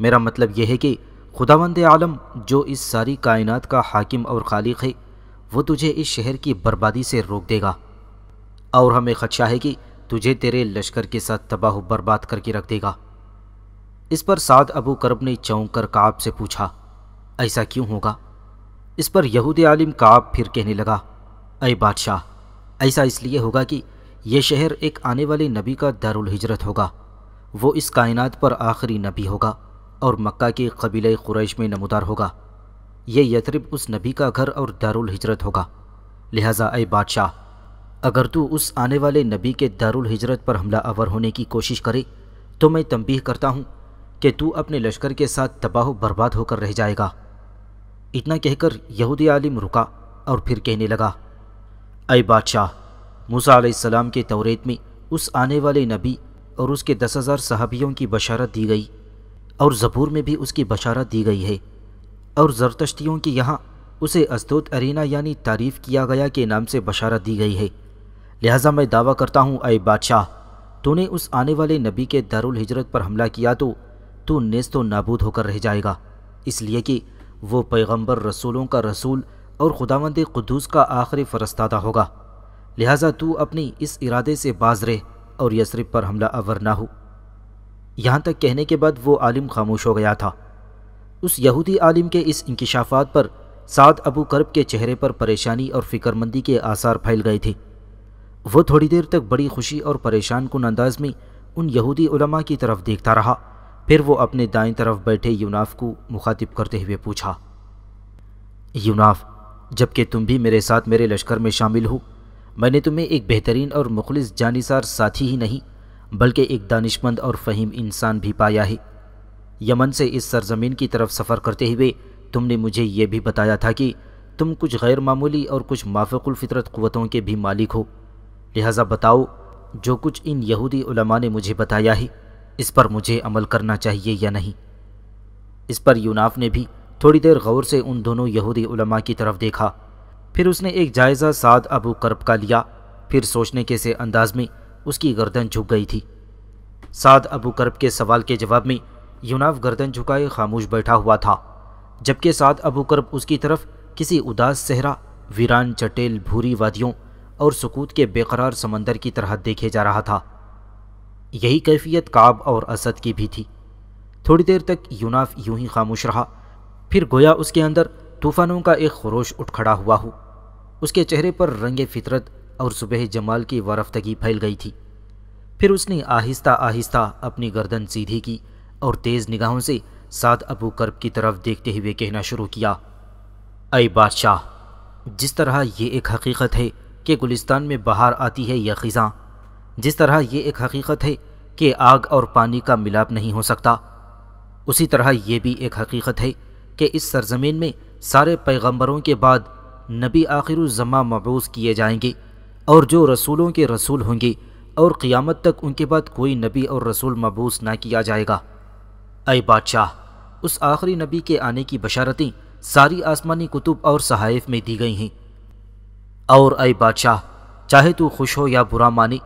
मेरा मतलब यह है कि खुदावंद आलम जो इस सारी कायनात का हाकिम और खालिक है वो तुझे इस शहर की बर्बादी से रोक देगा और हमें खदशा है कि तुझे तेरे लश्कर के साथ तबाह बर्बाद करके रख देगा इस पर साद अबू करब ने चौंक कर काब से पूछा ऐसा क्यों होगा इस पर यहूद आलिम काब फिर कहने लगा अय बादशाह ऐसा इसलिए होगा कि यह शहर एक आने वाले नबी का दारुल हिजरत होगा वो इस कायनात पर आखिरी नबी होगा और मक्का के कबीले कुरैश में नमदार होगा यह यतरब उस नबी का घर और दारुल हिजरत होगा लिहाजा अय बादशाह अगर तू उस आने वाले नबी के दारुल हिजरत पर हमला आवर होने की कोशिश करे तो मैं तंबीह करता हूँ कि तू अपने लश्कर के साथ तबाह बर्बाद होकर रह जाएगा इतना कहकर यहूदी आलिम रुका और फिर कहने लगा अय बादशाह मूसा सलाम के तौरेत में उस आने वाले नबी और उसके दस हज़ार सहाबियों की बशारत दी गई और ज़बूर में भी उसकी बशारत दी गई है और जरतश्तियों के यहाँ उसे अस्तोत अरीना यानी तारीफ़ किया गया के नाम से बशारत दी गई है लिहाजा मैं दावा करता हूँ अय बादशाह तूने उस आने वाले नबी के दारुल हिजरत पर हमला किया तो तू नेस्त नाबूद होकर रह जाएगा इसलिए कि वो पैगंबर रसूलों का रसूल और खुदावंद कुदूस का आखिरी फरस्तादा होगा लिहाजा तू अपनी इस इरादे से बाज रहे और यसरिफ पर हमला अवर ना हो यहाँ तक कहने के बाद वो आलिम खामोश हो गया था उस यहूदी आलिम के इस इंकशाफात पर साद अबू करब के चेहरे पर परेशानी और फिक्रमंदी के आसार फैल गए थे वो थोड़ी देर तक बड़ी खुशी और परेशान कन अंदाज में उन यहूदी उलमा की तरफ देखता रहा फिर वो अपने दाएं तरफ बैठे यूनाफ को मुखातिब करते हुए पूछा यूनाफ जबकि तुम भी मेरे साथ मेरे लश्कर में शामिल हो मैंने तुम्हें एक बेहतरीन और मुखलिस जानिसार साथी ही नहीं बल्कि एक दानिशमंद और फहीम इंसान भी पाया है यमन से इस सरजमीन की तरफ सफ़र करते हुए तुमने मुझे ये भी बताया था कि तुम कुछ गैर मामूली और कुछ फितरत क़वतों के भी मालिक हो लिहाजा बताओ जो कुछ इन यहूदी उलमा ने मुझे बताया है इस पर मुझे अमल करना चाहिए या नहीं इस पर यूनाफ ने भी थोड़ी देर गौर से उन दोनों यहूदी उलमा की तरफ देखा फिर उसने एक जायज़ा साद अबू करब का लिया फिर सोचने के से अंदाज में उसकी गर्दन झुक गई थी साद अबू करब के सवाल के जवाब में यूनाफ गर्दन झुकाए खामोश बैठा हुआ था जबकि साद अबू करब उसकी तरफ किसी उदास सेहरा वीरान चटेल भूरी वादियों और सुकूत के बेकरार समंदर की तरह देखे जा रहा था यही कैफियत काब और असद की भी थी थोड़ी देर तक यूनाफ यूं ही खामोश रहा फिर गोया उसके अंदर तूफानों का एक खरोश उठ खड़ा हुआ हो उसके चेहरे पर रंग फितरत और सुबह जमाल की वरफ्तगी फैल गई थी फिर उसने आहिस्ता आहिस्ता अपनी गर्दन सीधी की और तेज़ निगाहों से साद अबू करब की तरफ देखते हुए कहना शुरू किया अय बादशाह जिस तरह ये एक हकीकत है कि गुलिस्तान में बाहर आती है यह ख़िज़ा जिस तरह ये एक हकीकत है कि आग और पानी का मिलाप नहीं हो सकता उसी तरह ये भी एक हकीकत है कि इस सरजमीन में सारे पैगम्बरों के बाद नबी आखिर ज़मा मबूस किए जाएंगे और जो रसूलों के रसूल होंगे और क़ियामत तक उनके बाद कोई नबी और रसूल मबूस ना किया जाएगा अय बादशाह उस आखिरी नबी के आने की बशारतें सारी आसमानी कुतुब और सहाइफ में दी गई हैं और अय बादशाह चाहे तू खुश हो या बुरा माने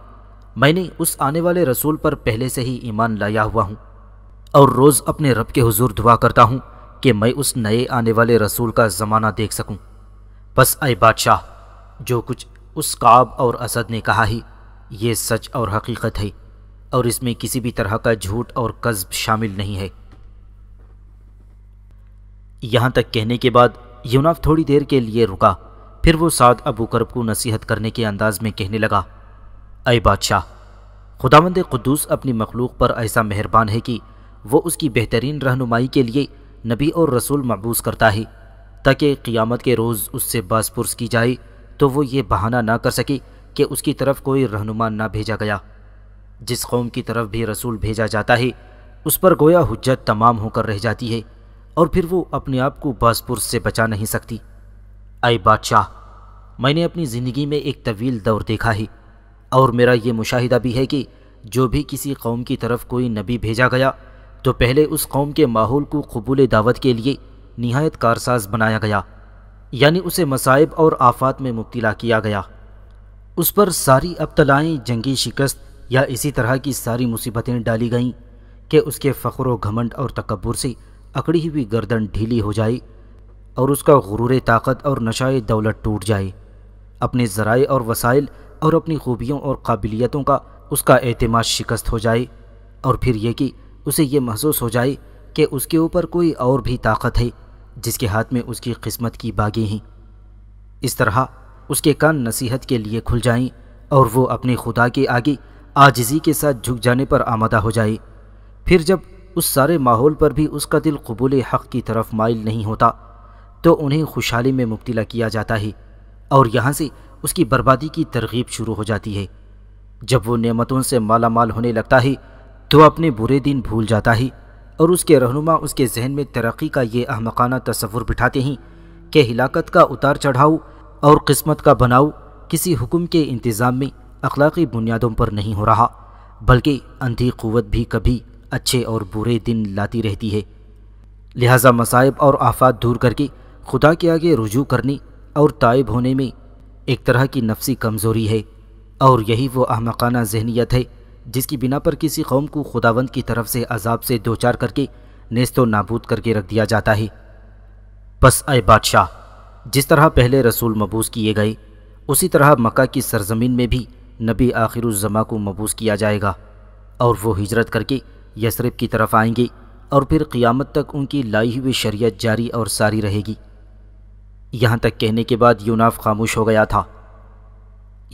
मैंने उस आने वाले रसूल पर पहले से ही ईमान लाया हुआ हूँ और रोज़ अपने रब के हुजूर दुआ करता हूँ कि मैं उस नए आने वाले रसूल का ज़माना देख सकूँ बस अय बादशाह जो कुछ उस काब और असद ने कहा ही ये सच और हकीकत है और इसमें किसी भी तरह का झूठ और कस्ब शामिल नहीं है यहाँ तक कहने के बाद यूनाफ थोड़ी देर के लिए रुका फिर वो साद अबू करब को नसीहत करने के अंदाज में कहने लगा अय बादशाह खुदावंद कुद्दूस अपनी मखलूक पर ऐसा मेहरबान है कि वो उसकी बेहतरीन रहनुमाई के लिए नबी और रसूल मबूस करता है ताकि क़ियामत के रोज़ उससे बासपुरस की जाए तो वो ये बहाना ना कर सके कि उसकी तरफ कोई रहनुमा ना भेजा गया जिस कौम की तरफ भी रसूल भेजा जाता है उस पर गोया हजत तमाम होकर रह जाती है और फिर वो अपने आप को बासपुरस से बचा नहीं सकती आई बादशाह मैंने अपनी ज़िंदगी में एक तवील दौर देखा ही और मेरा ये मुशाहिदा भी है कि जो भी किसी कौम की तरफ कोई नबी भेजा गया तो पहले उस कौम के माहौल को कबूल दावत के लिए नहायत कारसाज बनाया गया यानी उसे मसाइब और आफात में मुबतला किया गया उस पर सारी अबतलाएँ जंगी शिकस्त या इसी तरह की सारी मुसीबतें डाली गईं कि उसके फ़ख्र घमंड और तकबर से अकड़ी हुई गर्दन ढीली हो जाई और उसका गुरूर ताकत और नशाए दौलत टूट जाए अपने ज़राए और वसाइल और अपनी खूबियों और काबिलियतों का उसका अहतमाद शिकस्त हो जाए और फिर यह कि उसे ये महसूस हो जाए कि उसके ऊपर कोई और भी ताकत है जिसके हाथ में उसकी किस्मत की बागी हैं इस तरह उसके कान नसीहत के लिए खुल जाएं और वो अपने खुदा के आगे आजजी के साथ झुक जाने पर आमादा हो जाए फिर जब उस सारे माहौल पर भी उसका दिल कबूल हक़ की तरफ माइल नहीं होता तो उन्हें खुशहाली में मुब्तला किया जाता है और यहाँ से उसकी बर्बादी की तरगीब शुरू हो जाती है जब वो नेमतों से माला माल होने लगता है तो अपने बुरे दिन भूल जाता है और उसके रहनुमा उसके जहन में तरक्की का ये अहमकाना तस्वुर बिठाते हैं कि हिलाकत का उतार चढ़ाव और किस्मत का बनाव किसी हुक्म के इंतज़ाम में अखलाकी बुनियादों पर नहीं हो रहा बल्कि अंधी क़वत भी कभी अच्छे और बुरे दिन लाती रहती है लिहाजा मसाइब और आफात दूर करके खुदा के आगे रुजू करने और तायब होने में एक तरह की नफसी कमज़ोरी है और यही वो अहमकाना जहनीत है जिसकी बिना पर किसी कौम को खुदावंद की तरफ से अजाब से दो चार करके नेस्तो नाबूद करके रख दिया जाता है बस आए बादशाह जिस तरह पहले रसूल मबूस किए गए उसी तरह मक्का की सरजमीन में भी नबी आखिर जमा को मबूस किया जाएगा और वो हिजरत करके यसरब की तरफ आएंगे और फिर क़ियामत तक उनकी लाई हुई शरीयत जारी और सारी रहेगी यहाँ तक कहने के बाद यूनाफ खामोश हो गया था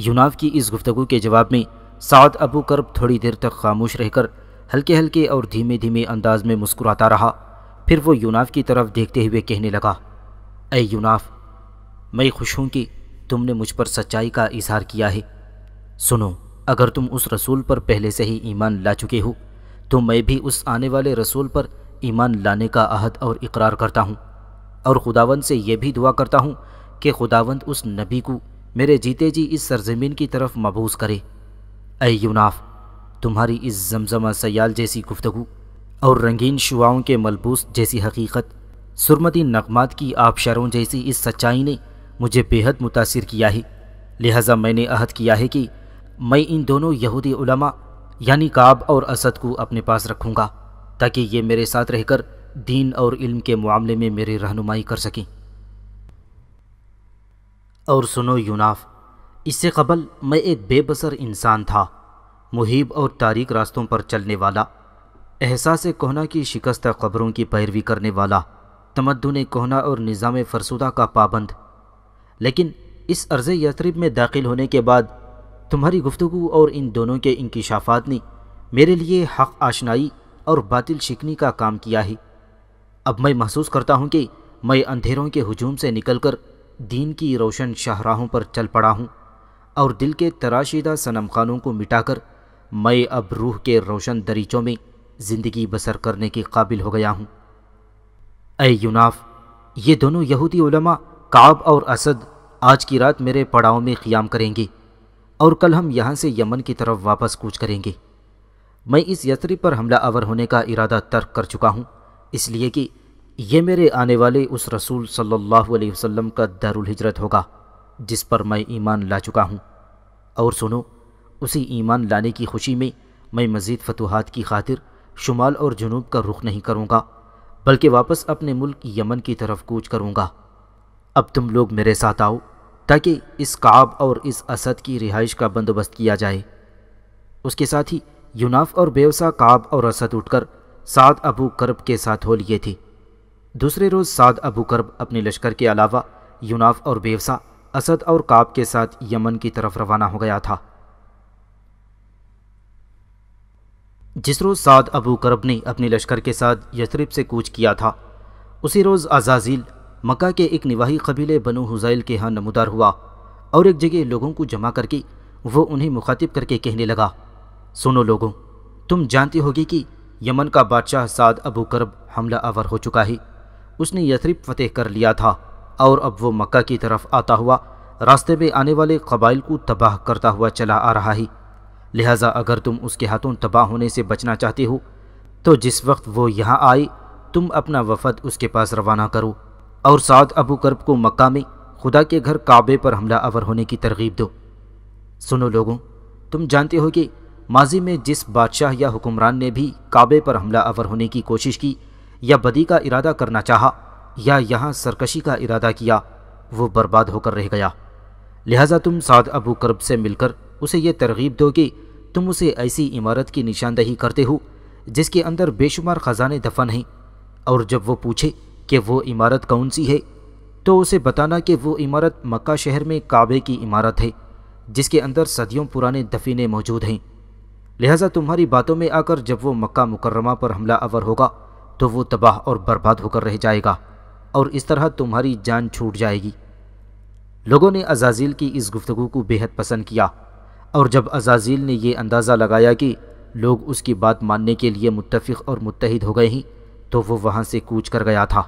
यूनाफ की इस गुफ्तगु के जवाब में साद अबू करब थोड़ी देर तक खामोश रहकर हल्के हल्के और धीमे धीमे अंदाज में मुस्कुराता रहा फिर वो यूनाफ की तरफ देखते हुए कहने लगा अय यूनाफ मैं खुश हूँ कि तुमने मुझ पर सच्चाई का इजहार किया है सुनो अगर तुम उस रसूल पर पहले से ही ईमान ला चुके हो तो मैं भी उस आने वाले रसूल पर ईमान लाने का अहद और इकरार करता हूँ और खुदावंद से यह भी दुआ करता हूँ कि खुदावंद उस नबी को मेरे जीते जी इस सरजमीन की तरफ मबूस करे अय यूनाफ तुम्हारी इस जमजमा सयाल जैसी गुफ्तगु और रंगीन शुआओं के मलबूस जैसी हकीकत सुरमती नगमात की आबशारों जैसी इस सच्चाई ने मुझे बेहद मुतासर किया है लिहाजा मैंने अहद किया है कि मैं इन दोनों यहूदी उलमा यानी काब और असद को अपने पास रखूँगा ताकि ये मेरे साथ रहकर दीन और इल्म के मामले में मेरी रहनुमाई कर सकें और सुनो यूनाफ इससे कबल मैं एक बेबसर इंसान था मुहिब और तारीख रास्तों पर चलने वाला एहसास कोहना की शिकस्त खबरों की पैरवी करने वाला तमदन कोहना और निज़ाम फरसुदा का पाबंद लेकिन इस अर्ज़ यतरब में दाखिल होने के बाद तुम्हारी गुफ्तु और इन दोनों के इनकशाफात ने मेरे लिए हक़ आशनाई और बातिल शिकनी का काम किया है अब मैं महसूस करता हूँ कि मैं अंधेरों के हजूम से निकलकर दीन की रोशन शाहराहों पर चल पड़ा हूँ और दिल के तराशीदा सनम खानों को मिटाकर मैं अब रूह के रोशन दरीचों में ज़िंदगी बसर करने के काबिल हो गया हूँ ए यूनाफ ये दोनों यहूदी उलमा काब और असद आज की रात मेरे पड़ाव में क़ियाम करेंगे और कल हम यहाँ से यमन की तरफ वापस कूच करेंगे मैं इस यात्री पर हमला आवर होने का इरादा तर्क कर चुका हूँ इसलिए कि ये मेरे आने वाले उस रसूल सल्लल्लाहु अलैहि वसल्लम का दारुल हिजरत होगा जिस पर मैं ईमान ला चुका हूँ और सुनो उसी ईमान लाने की खुशी में मैं मज़ीद फतुहात की खातिर शुमाल और जनूब का रुख नहीं करूँगा बल्कि वापस अपने मुल्क यमन की तरफ कूच करूँगा अब तुम लोग मेरे साथ आओ ताकि इस काब और इस असद की रिहाइश का बंदोबस्त किया जाए उसके साथ ही यूनाफ और बेवसा काब और असद उठकर सात अबू करब के साथ हो लिए थे दूसरे रोज़ साद अबू करब अपने लश्कर के अलावा यूनाफ और बेवसा असद और काब के साथ यमन की तरफ रवाना हो गया था जिस रोज़ साद अबू करब ने अपने लश्कर के साथ यथरब से कूच किया था उसी रोज़ आजाजील मक्का के एक निवाही कबीले बनु हुज़ैल के यहाँ नमदार हुआ और एक जगह लोगों को जमा करके वो उन्हें मुखातिब करके कहने लगा सुनो लोगों तुम जानती होगी कि यमन का बादशाह साद अबू करब हमला आवर हो चुका है उसने यथरिब फतेह कर लिया था और अब वो मक्का की तरफ आता हुआ रास्ते में आने वाले कबाइल को तबाह करता हुआ चला आ रहा ही लिहाजा अगर तुम उसके हाथों तबाह होने से बचना चाहते हो तो जिस वक्त वो यहाँ आए तुम अपना वफद उसके पास रवाना करो और साथ अबू करब को मक्का में खुदा के घर काबे पर हमला अवर होने की तरगीब दो सुनो लोगों तुम जानते हो कि माजी में जिस बादशाह या हुक्मरान ने भी काबे पर हमला अवर होने की कोशिश की या बदी का इरादा करना चाहा या यहाँ सरकशी का इरादा किया वो बर्बाद होकर रह गया लिहाजा तुम साद अबू करब से मिलकर उसे यह तरगीब दोगे तुम उसे ऐसी इमारत की निशानदही करते हो जिसके अंदर बेशुमार ख़जाने दफन हैं और जब वो पूछे कि वो इमारत कौन सी है तो उसे बताना कि वो इमारत मक्का शहर में काबे की इमारत है जिसके अंदर सदियों पुराने दफीने मौजूद हैं लिहाजा तुम्हारी बातों में आकर जब वो मक्का मुकर्रमा पर हमला अवर होगा तो वो तबाह और बर्बाद होकर रह जाएगा और इस तरह तुम्हारी जान छूट जाएगी लोगों ने अजाजील की इस गुफ्तु को बेहद पसंद किया और जब अजाजील ने यह अंदाज़ा लगाया कि लोग उसकी बात मानने के लिए मुतफ़ और मुतहद हो गए हैं तो वो वहाँ से कूच कर गया था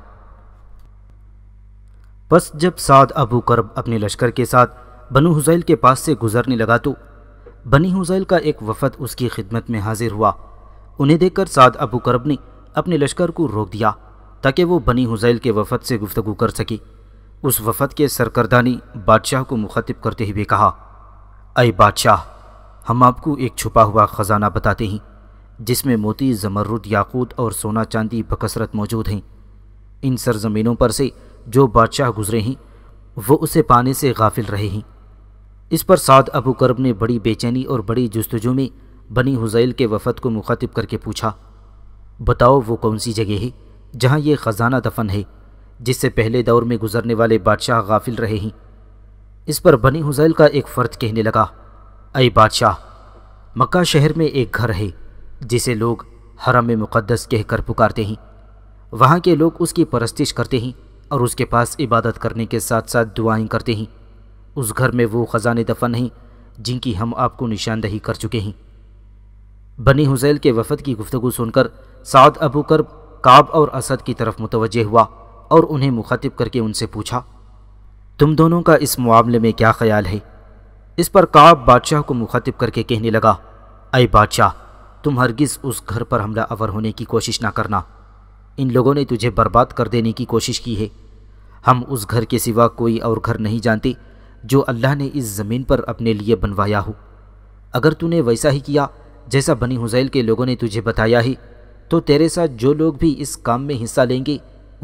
बस जब साद अबू करब अपने लश्कर के साथ बनु हुज़ैल के पास से गुजरने लगा तो बनी हुज़ैल का एक वफद उसकी खिदमत में हाजिर हुआ उन्हें देखकर साद अबू करब ने अपने लश्कर को रोक दिया ताकि वो बनी हुजैल के वफद से गुफ्तु कर सकी उस वफद के सरकर्दानी बादशाह को मुखातिब करते हुए कहा अय बादशाह हम आपको एक छुपा हुआ ख़जाना बताते हैं जिसमें मोती जमरुद याकूत और सोना चांदी बकसरत मौजूद हैं इन सरजमीनों पर से जो बादशाह गुजरे हैं वो उसे पाने से गाफिल रहे हैं इस पर साद अबू करब ने बड़ी बेचैनी और बड़ी जस्तजू में बनी हुजैल के वफद को मुखातिब करके पूछा बताओ वो कौन सी जगह है जहाँ ये ख़जाना दफन है जिससे पहले दौर में गुजरने वाले बादशाह गाफिल रहे हैं इस पर बनी हुजैल का एक फ़र्द कहने लगा अय बादशाह मक्का शहर में एक घर है जिसे लोग हरम मुक़दस कहकर पुकारते हैं वहाँ के लोग उसकी परस्तिश करते हैं और उसके पास इबादत करने के साथ साथ दुआएं करते हैं उस घर में वो ख़जाने दफन हैं जिनकी हम आपको निशानदही कर चुके हैं बनी हुजैल के वफद की गुफ्तु सुनकर साद अबू कर काब और असद की तरफ मुतवजह हुआ और उन्हें मुखातिब करके उनसे पूछा तुम दोनों का इस मामले में क्या ख्याल है इस पर काब बादशाह को मुखातिब करके कहने लगा अय बादशाह तुम हरगिज़ उस घर पर हमला अवर होने की कोशिश ना करना इन लोगों ने तुझे बर्बाद कर देने की कोशिश की है हम उस घर के सिवा कोई और घर नहीं जानते जो अल्लाह ने इस ज़मीन पर अपने लिए बनवाया हो अगर तूने वैसा ही किया जैसा बनी हुजैल के लोगों ने तुझे बताया ही तो तेरे साथ जो लोग भी इस काम में हिस्सा लेंगे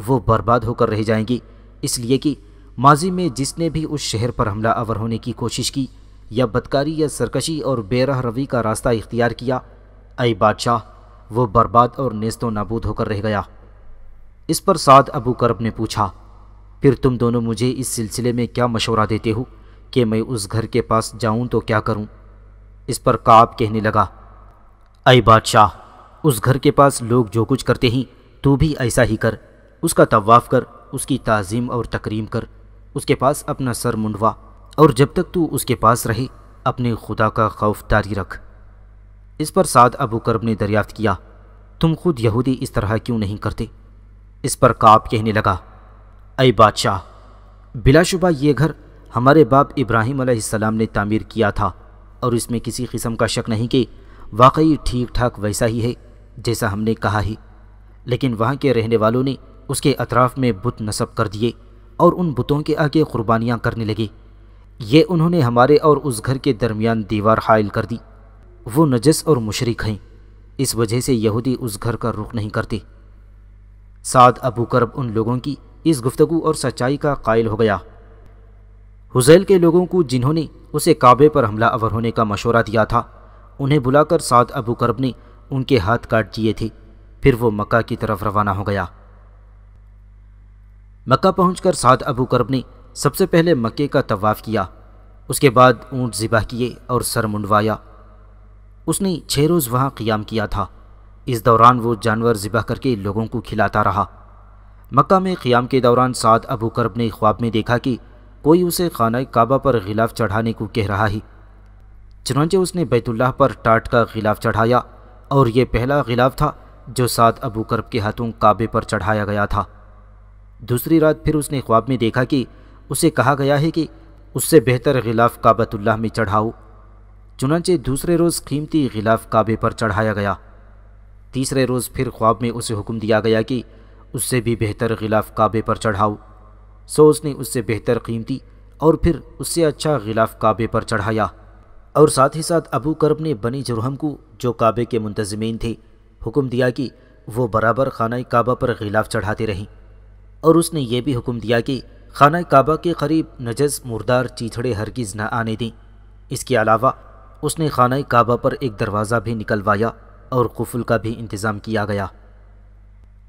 वो बर्बाद होकर रह जाएंगी इसलिए कि माजी में जिसने भी उस शहर पर हमला आवर होने की कोशिश की या बदकारी या सरकशी और बेरह रवी का रास्ता इख्तियार किया अय बादशाह वो बर्बाद और नेस्तो नाबूद होकर रह गया इस पर साद अबू करब ने पूछा फिर तुम दोनों मुझे इस सिलसिले में क्या मशवरा देते हो कि मैं उस घर के पास जाऊं तो क्या करूं? इस पर काब कहने लगा अय बादशाह उस घर के पास लोग जो कुछ करते हैं तू भी ऐसा ही कर उसका तवाफ़ कर उसकी ताज़ीम और तकरीम कर उसके पास अपना सर मुंडवा और जब तक तू उसके पास रहे अपने खुदा का खौफ तारी रख इस पर साद अबू करब ने दरियाफ्त किया तुम खुद यहूदी इस तरह क्यों नहीं करते इस पर काब कहने लगा अय बादशाह बिलाशुबा ये घर हमारे बाप इब्राहिम ने तामीर किया था और इसमें किसी किस्म का शक नहीं कि वाकई ठीक ठाक वैसा ही है जैसा हमने कहा ही लेकिन वहाँ के रहने वालों ने उसके अतराफ़ में बुत नस्ब कर दिए और उन बुतों के आगे क़ुरबानियाँ करने लगे ये उन्होंने हमारे और उस घर के दरमियान दीवार हायल कर दी वो नजस और मुशरक हैं इस वजह से यहूदी उस घर का रुख नहीं करते साद अबू करब उन लोगों की इस गुफ्तगु और सच्चाई का कायल हो गया हुजैल के लोगों को जिन्होंने उसे काबे पर हमला अवर होने का मशवरा दिया था उन्हें बुलाकर साद अबू करब ने उनके हाथ काट दिए थे फिर वो मक्का की तरफ रवाना हो गया मक्का पहुंचकर साद अबू करब ने सबसे पहले मक्के का तवाफ़ किया उसके बाद ऊंट ज़िबा किए और सर मुंडवाया उसने छः रोज़ वहाँ क़याम किया था इस दौरान वो जानवर जिबह करके लोगों को खिलाता रहा मक्का में क़याम के दौरान साद अबू करब ने ख्वाब में देखा कि कोई उसे खाना काबा पर गिलाफ चढ़ाने को कह रहा है चुनाचे उसने बैतुल्लाह पर टाट का गिलाफ चढ़ाया और ये पहला गिलाफ था जो सात अबू करब के हाथों काबे पर चढ़ाया गया था दूसरी रात फिर उसने ख्वाब में देखा कि उसे कहा गया है कि उससे बेहतर गिलाफ काबतुल्लाह में चढ़ाओ चुनाचे दूसरे रोज़ कीमती गिलाफ काबे पर चढ़ाया गया तीसरे रोज़ फिर ख्वाब में उसे हुक्म दिया गया कि उससे भी बेहतर गिलाफ काबे पर चढ़ाओ सो उसने उससे बेहतर कीमती और फिर उससे अच्छा गिलाफ काबे पर चढ़ाया और साथ ही साथ अबू करब ने बनी जुरहम को जो काबे के मुंतजमीन थे हुक्म दिया कि वो बराबर खाना काबा पर गिलाफ चढ़ाती रहीं और उसने ये भी हुक्म दिया कि खाना काबा के करीब नजस मुर्दार चीथड़े हरगिज़ न आने दें इसके अलावा उसने खाना काबा पर एक दरवाज़ा भी निकलवाया और कफुल का भी इंतज़ाम किया गया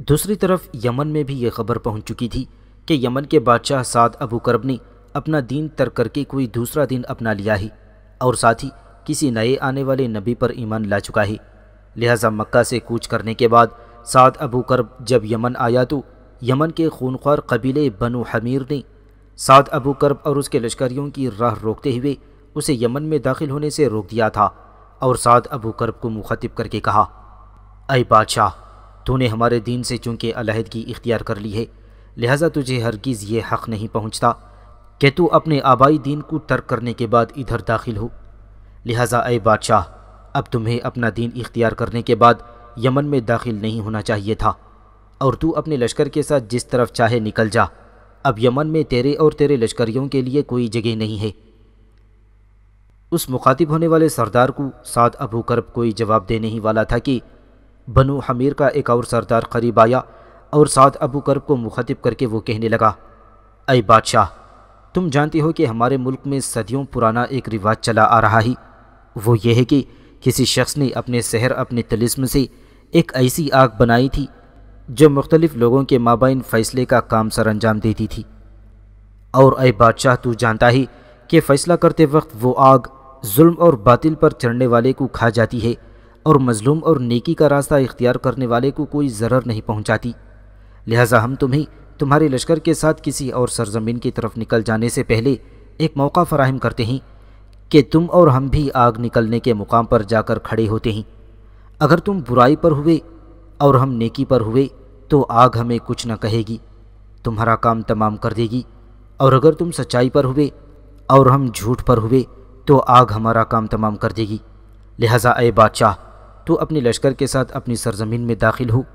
दूसरी तरफ यमन में भी ये खबर पहुंच चुकी थी कि यमन के बादशाह साद अबू करब ने अपना दीन तर करके कोई दूसरा दिन अपना लिया ही और साथ ही किसी नए आने वाले नबी पर ईमान ला चुका है लिहाजा मक्का से कूच करने के बाद साद अबू करब जब यमन आया तो यमन के खूनख्वार कबीले बनु हमीर ने साद अबू करब और उसके लश्करियों की राह रोकते हुए उसे यमन में दाखिल होने से रोक दिया था और साद अबू करब को मुखातिब करके कहा अय बादशाह तूने हमारे दीन से चूँकि अलहदगी इख्तियार कर ली है लिहाजा तुझे हरगिज़ ये हक़ नहीं पहुँचता कि तू अपने आबाई दीन को तर्क करने के बाद इधर दाखिल हो लिहाजा ए बादशाह अब तुम्हें अपना दीन इख्तियार करने के बाद यमन में दाखिल नहीं होना चाहिए था और तू अपने लश्कर के साथ जिस तरफ चाहे निकल जा अब यमन में तेरे और तेरे लश्करियों के लिए कोई जगह नहीं है उस मुखातिब होने वाले सरदार को साद अबू करब कोई जवाब देने ही वाला था कि बनु हमीर का एक और सरदार करीब आया और साद अबू करब को मुखातिब करके वो कहने लगा अय बादशाह तुम जानती हो कि हमारे मुल्क में सदियों पुराना एक रिवाज चला आ रहा ही वो यह है कि किसी शख्स ने अपने शहर अपने तलिस्म से एक ऐसी आग बनाई थी जो मुख्तलिफ़ लोगों के माबाइन फ़ैसले का काम सर अंजाम देती थी और अ बादशाह तू जानता ही कि फ़ैसला करते वक्त वो आग जुल्म और बातिल पर चढ़ने वाले को खा जाती है और मज़लूम और नेकी का रास्ता इख्तियार करने वाले को कोई ज़र्र नहीं पहुँचाती लिहाजा हम तुम्हें तुम्हारे लश्कर के साथ किसी और सरजमीन की तरफ निकल जाने से पहले एक मौका फराहम करते हैं कि तुम और हम भी आग निकलने के मुकाम पर जाकर खड़े होते हैं अगर तुम बुराई पर हुए और हम नेकी पर हुए तो आग हमें कुछ न कहेगी तुम्हारा काम तमाम कर देगी और अगर तुम सच्चाई पर हुए और हम झूठ पर हुए तो आग हमारा काम तमाम कर देगी लिहाजा ए बादशाह तो अपने लश्कर के साथ अपनी सरजमीन में दाखिल हो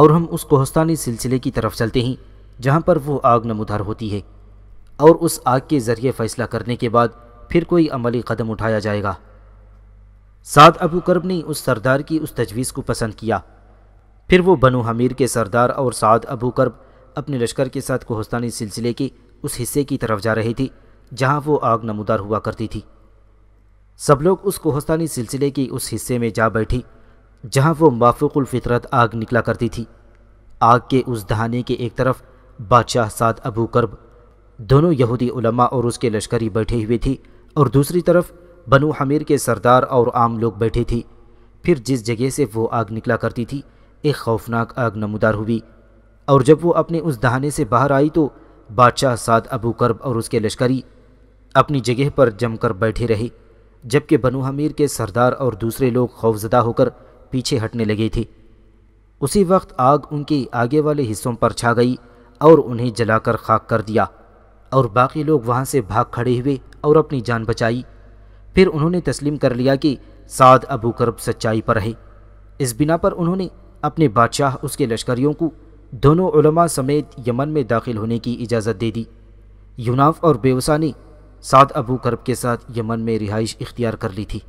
और हम उस कोहस्तानी सिलसिले की तरफ चलते हैं जहाँ पर वो आग नमोदार होती है और उस आग के ज़रिए फ़ैसला करने के बाद फिर कोई अमली कदम उठाया जाएगा साद अबू करब ने उस सरदार की उस तजवीज़ को पसंद किया फिर वो बनु हमीर के सरदार और साद अबू करब अपने लश्कर के साथ कोहस्तानी सिलसिले के उस हिस्से की तरफ जा रही थी जहाँ वो आग नमदार हुआ करती थी सब लोग उस कोहस्तानी सिलसिले के उस हिस्से में जा बैठी जहाँ वो फितरत आग निकला करती थी आग के उस दहाने के एक तरफ बादशाह साद अबू कर्ब दोनों यहूदी उलमा और उसके लश्करी बैठे हुए थी और दूसरी तरफ बनु हमीर के सरदार और आम लोग बैठे थे फिर जिस जगह से वो आग निकला करती थी एक खौफनाक आग नमदार हुई और जब वो अपने उस दहाने से बाहर आई तो बादशाह साद अबू कर्ब और उसके लश्करी अपनी जगह पर जमकर बैठे रहे जबकि बनु हमीर के सरदार और दूसरे लोग खौफजदा होकर पीछे हटने लगे थे उसी वक्त आग उनके आगे वाले हिस्सों पर छा गई और उन्हें जलाकर खाक कर दिया और बाकी लोग वहाँ से भाग खड़े हुए और अपनी जान बचाई फिर उन्होंने तस्लीम कर लिया कि साद अबू करब सच्चाई पर रहे इस बिना पर उन्होंने अपने बादशाह उसके लश्करियों को दोनों उलमा समेत यमन में दाखिल होने की इजाज़त दे दी यूनाफ और बेवसा ने साद अबू करब के साथ यमन में रिहाइश इख्तियार कर ली थी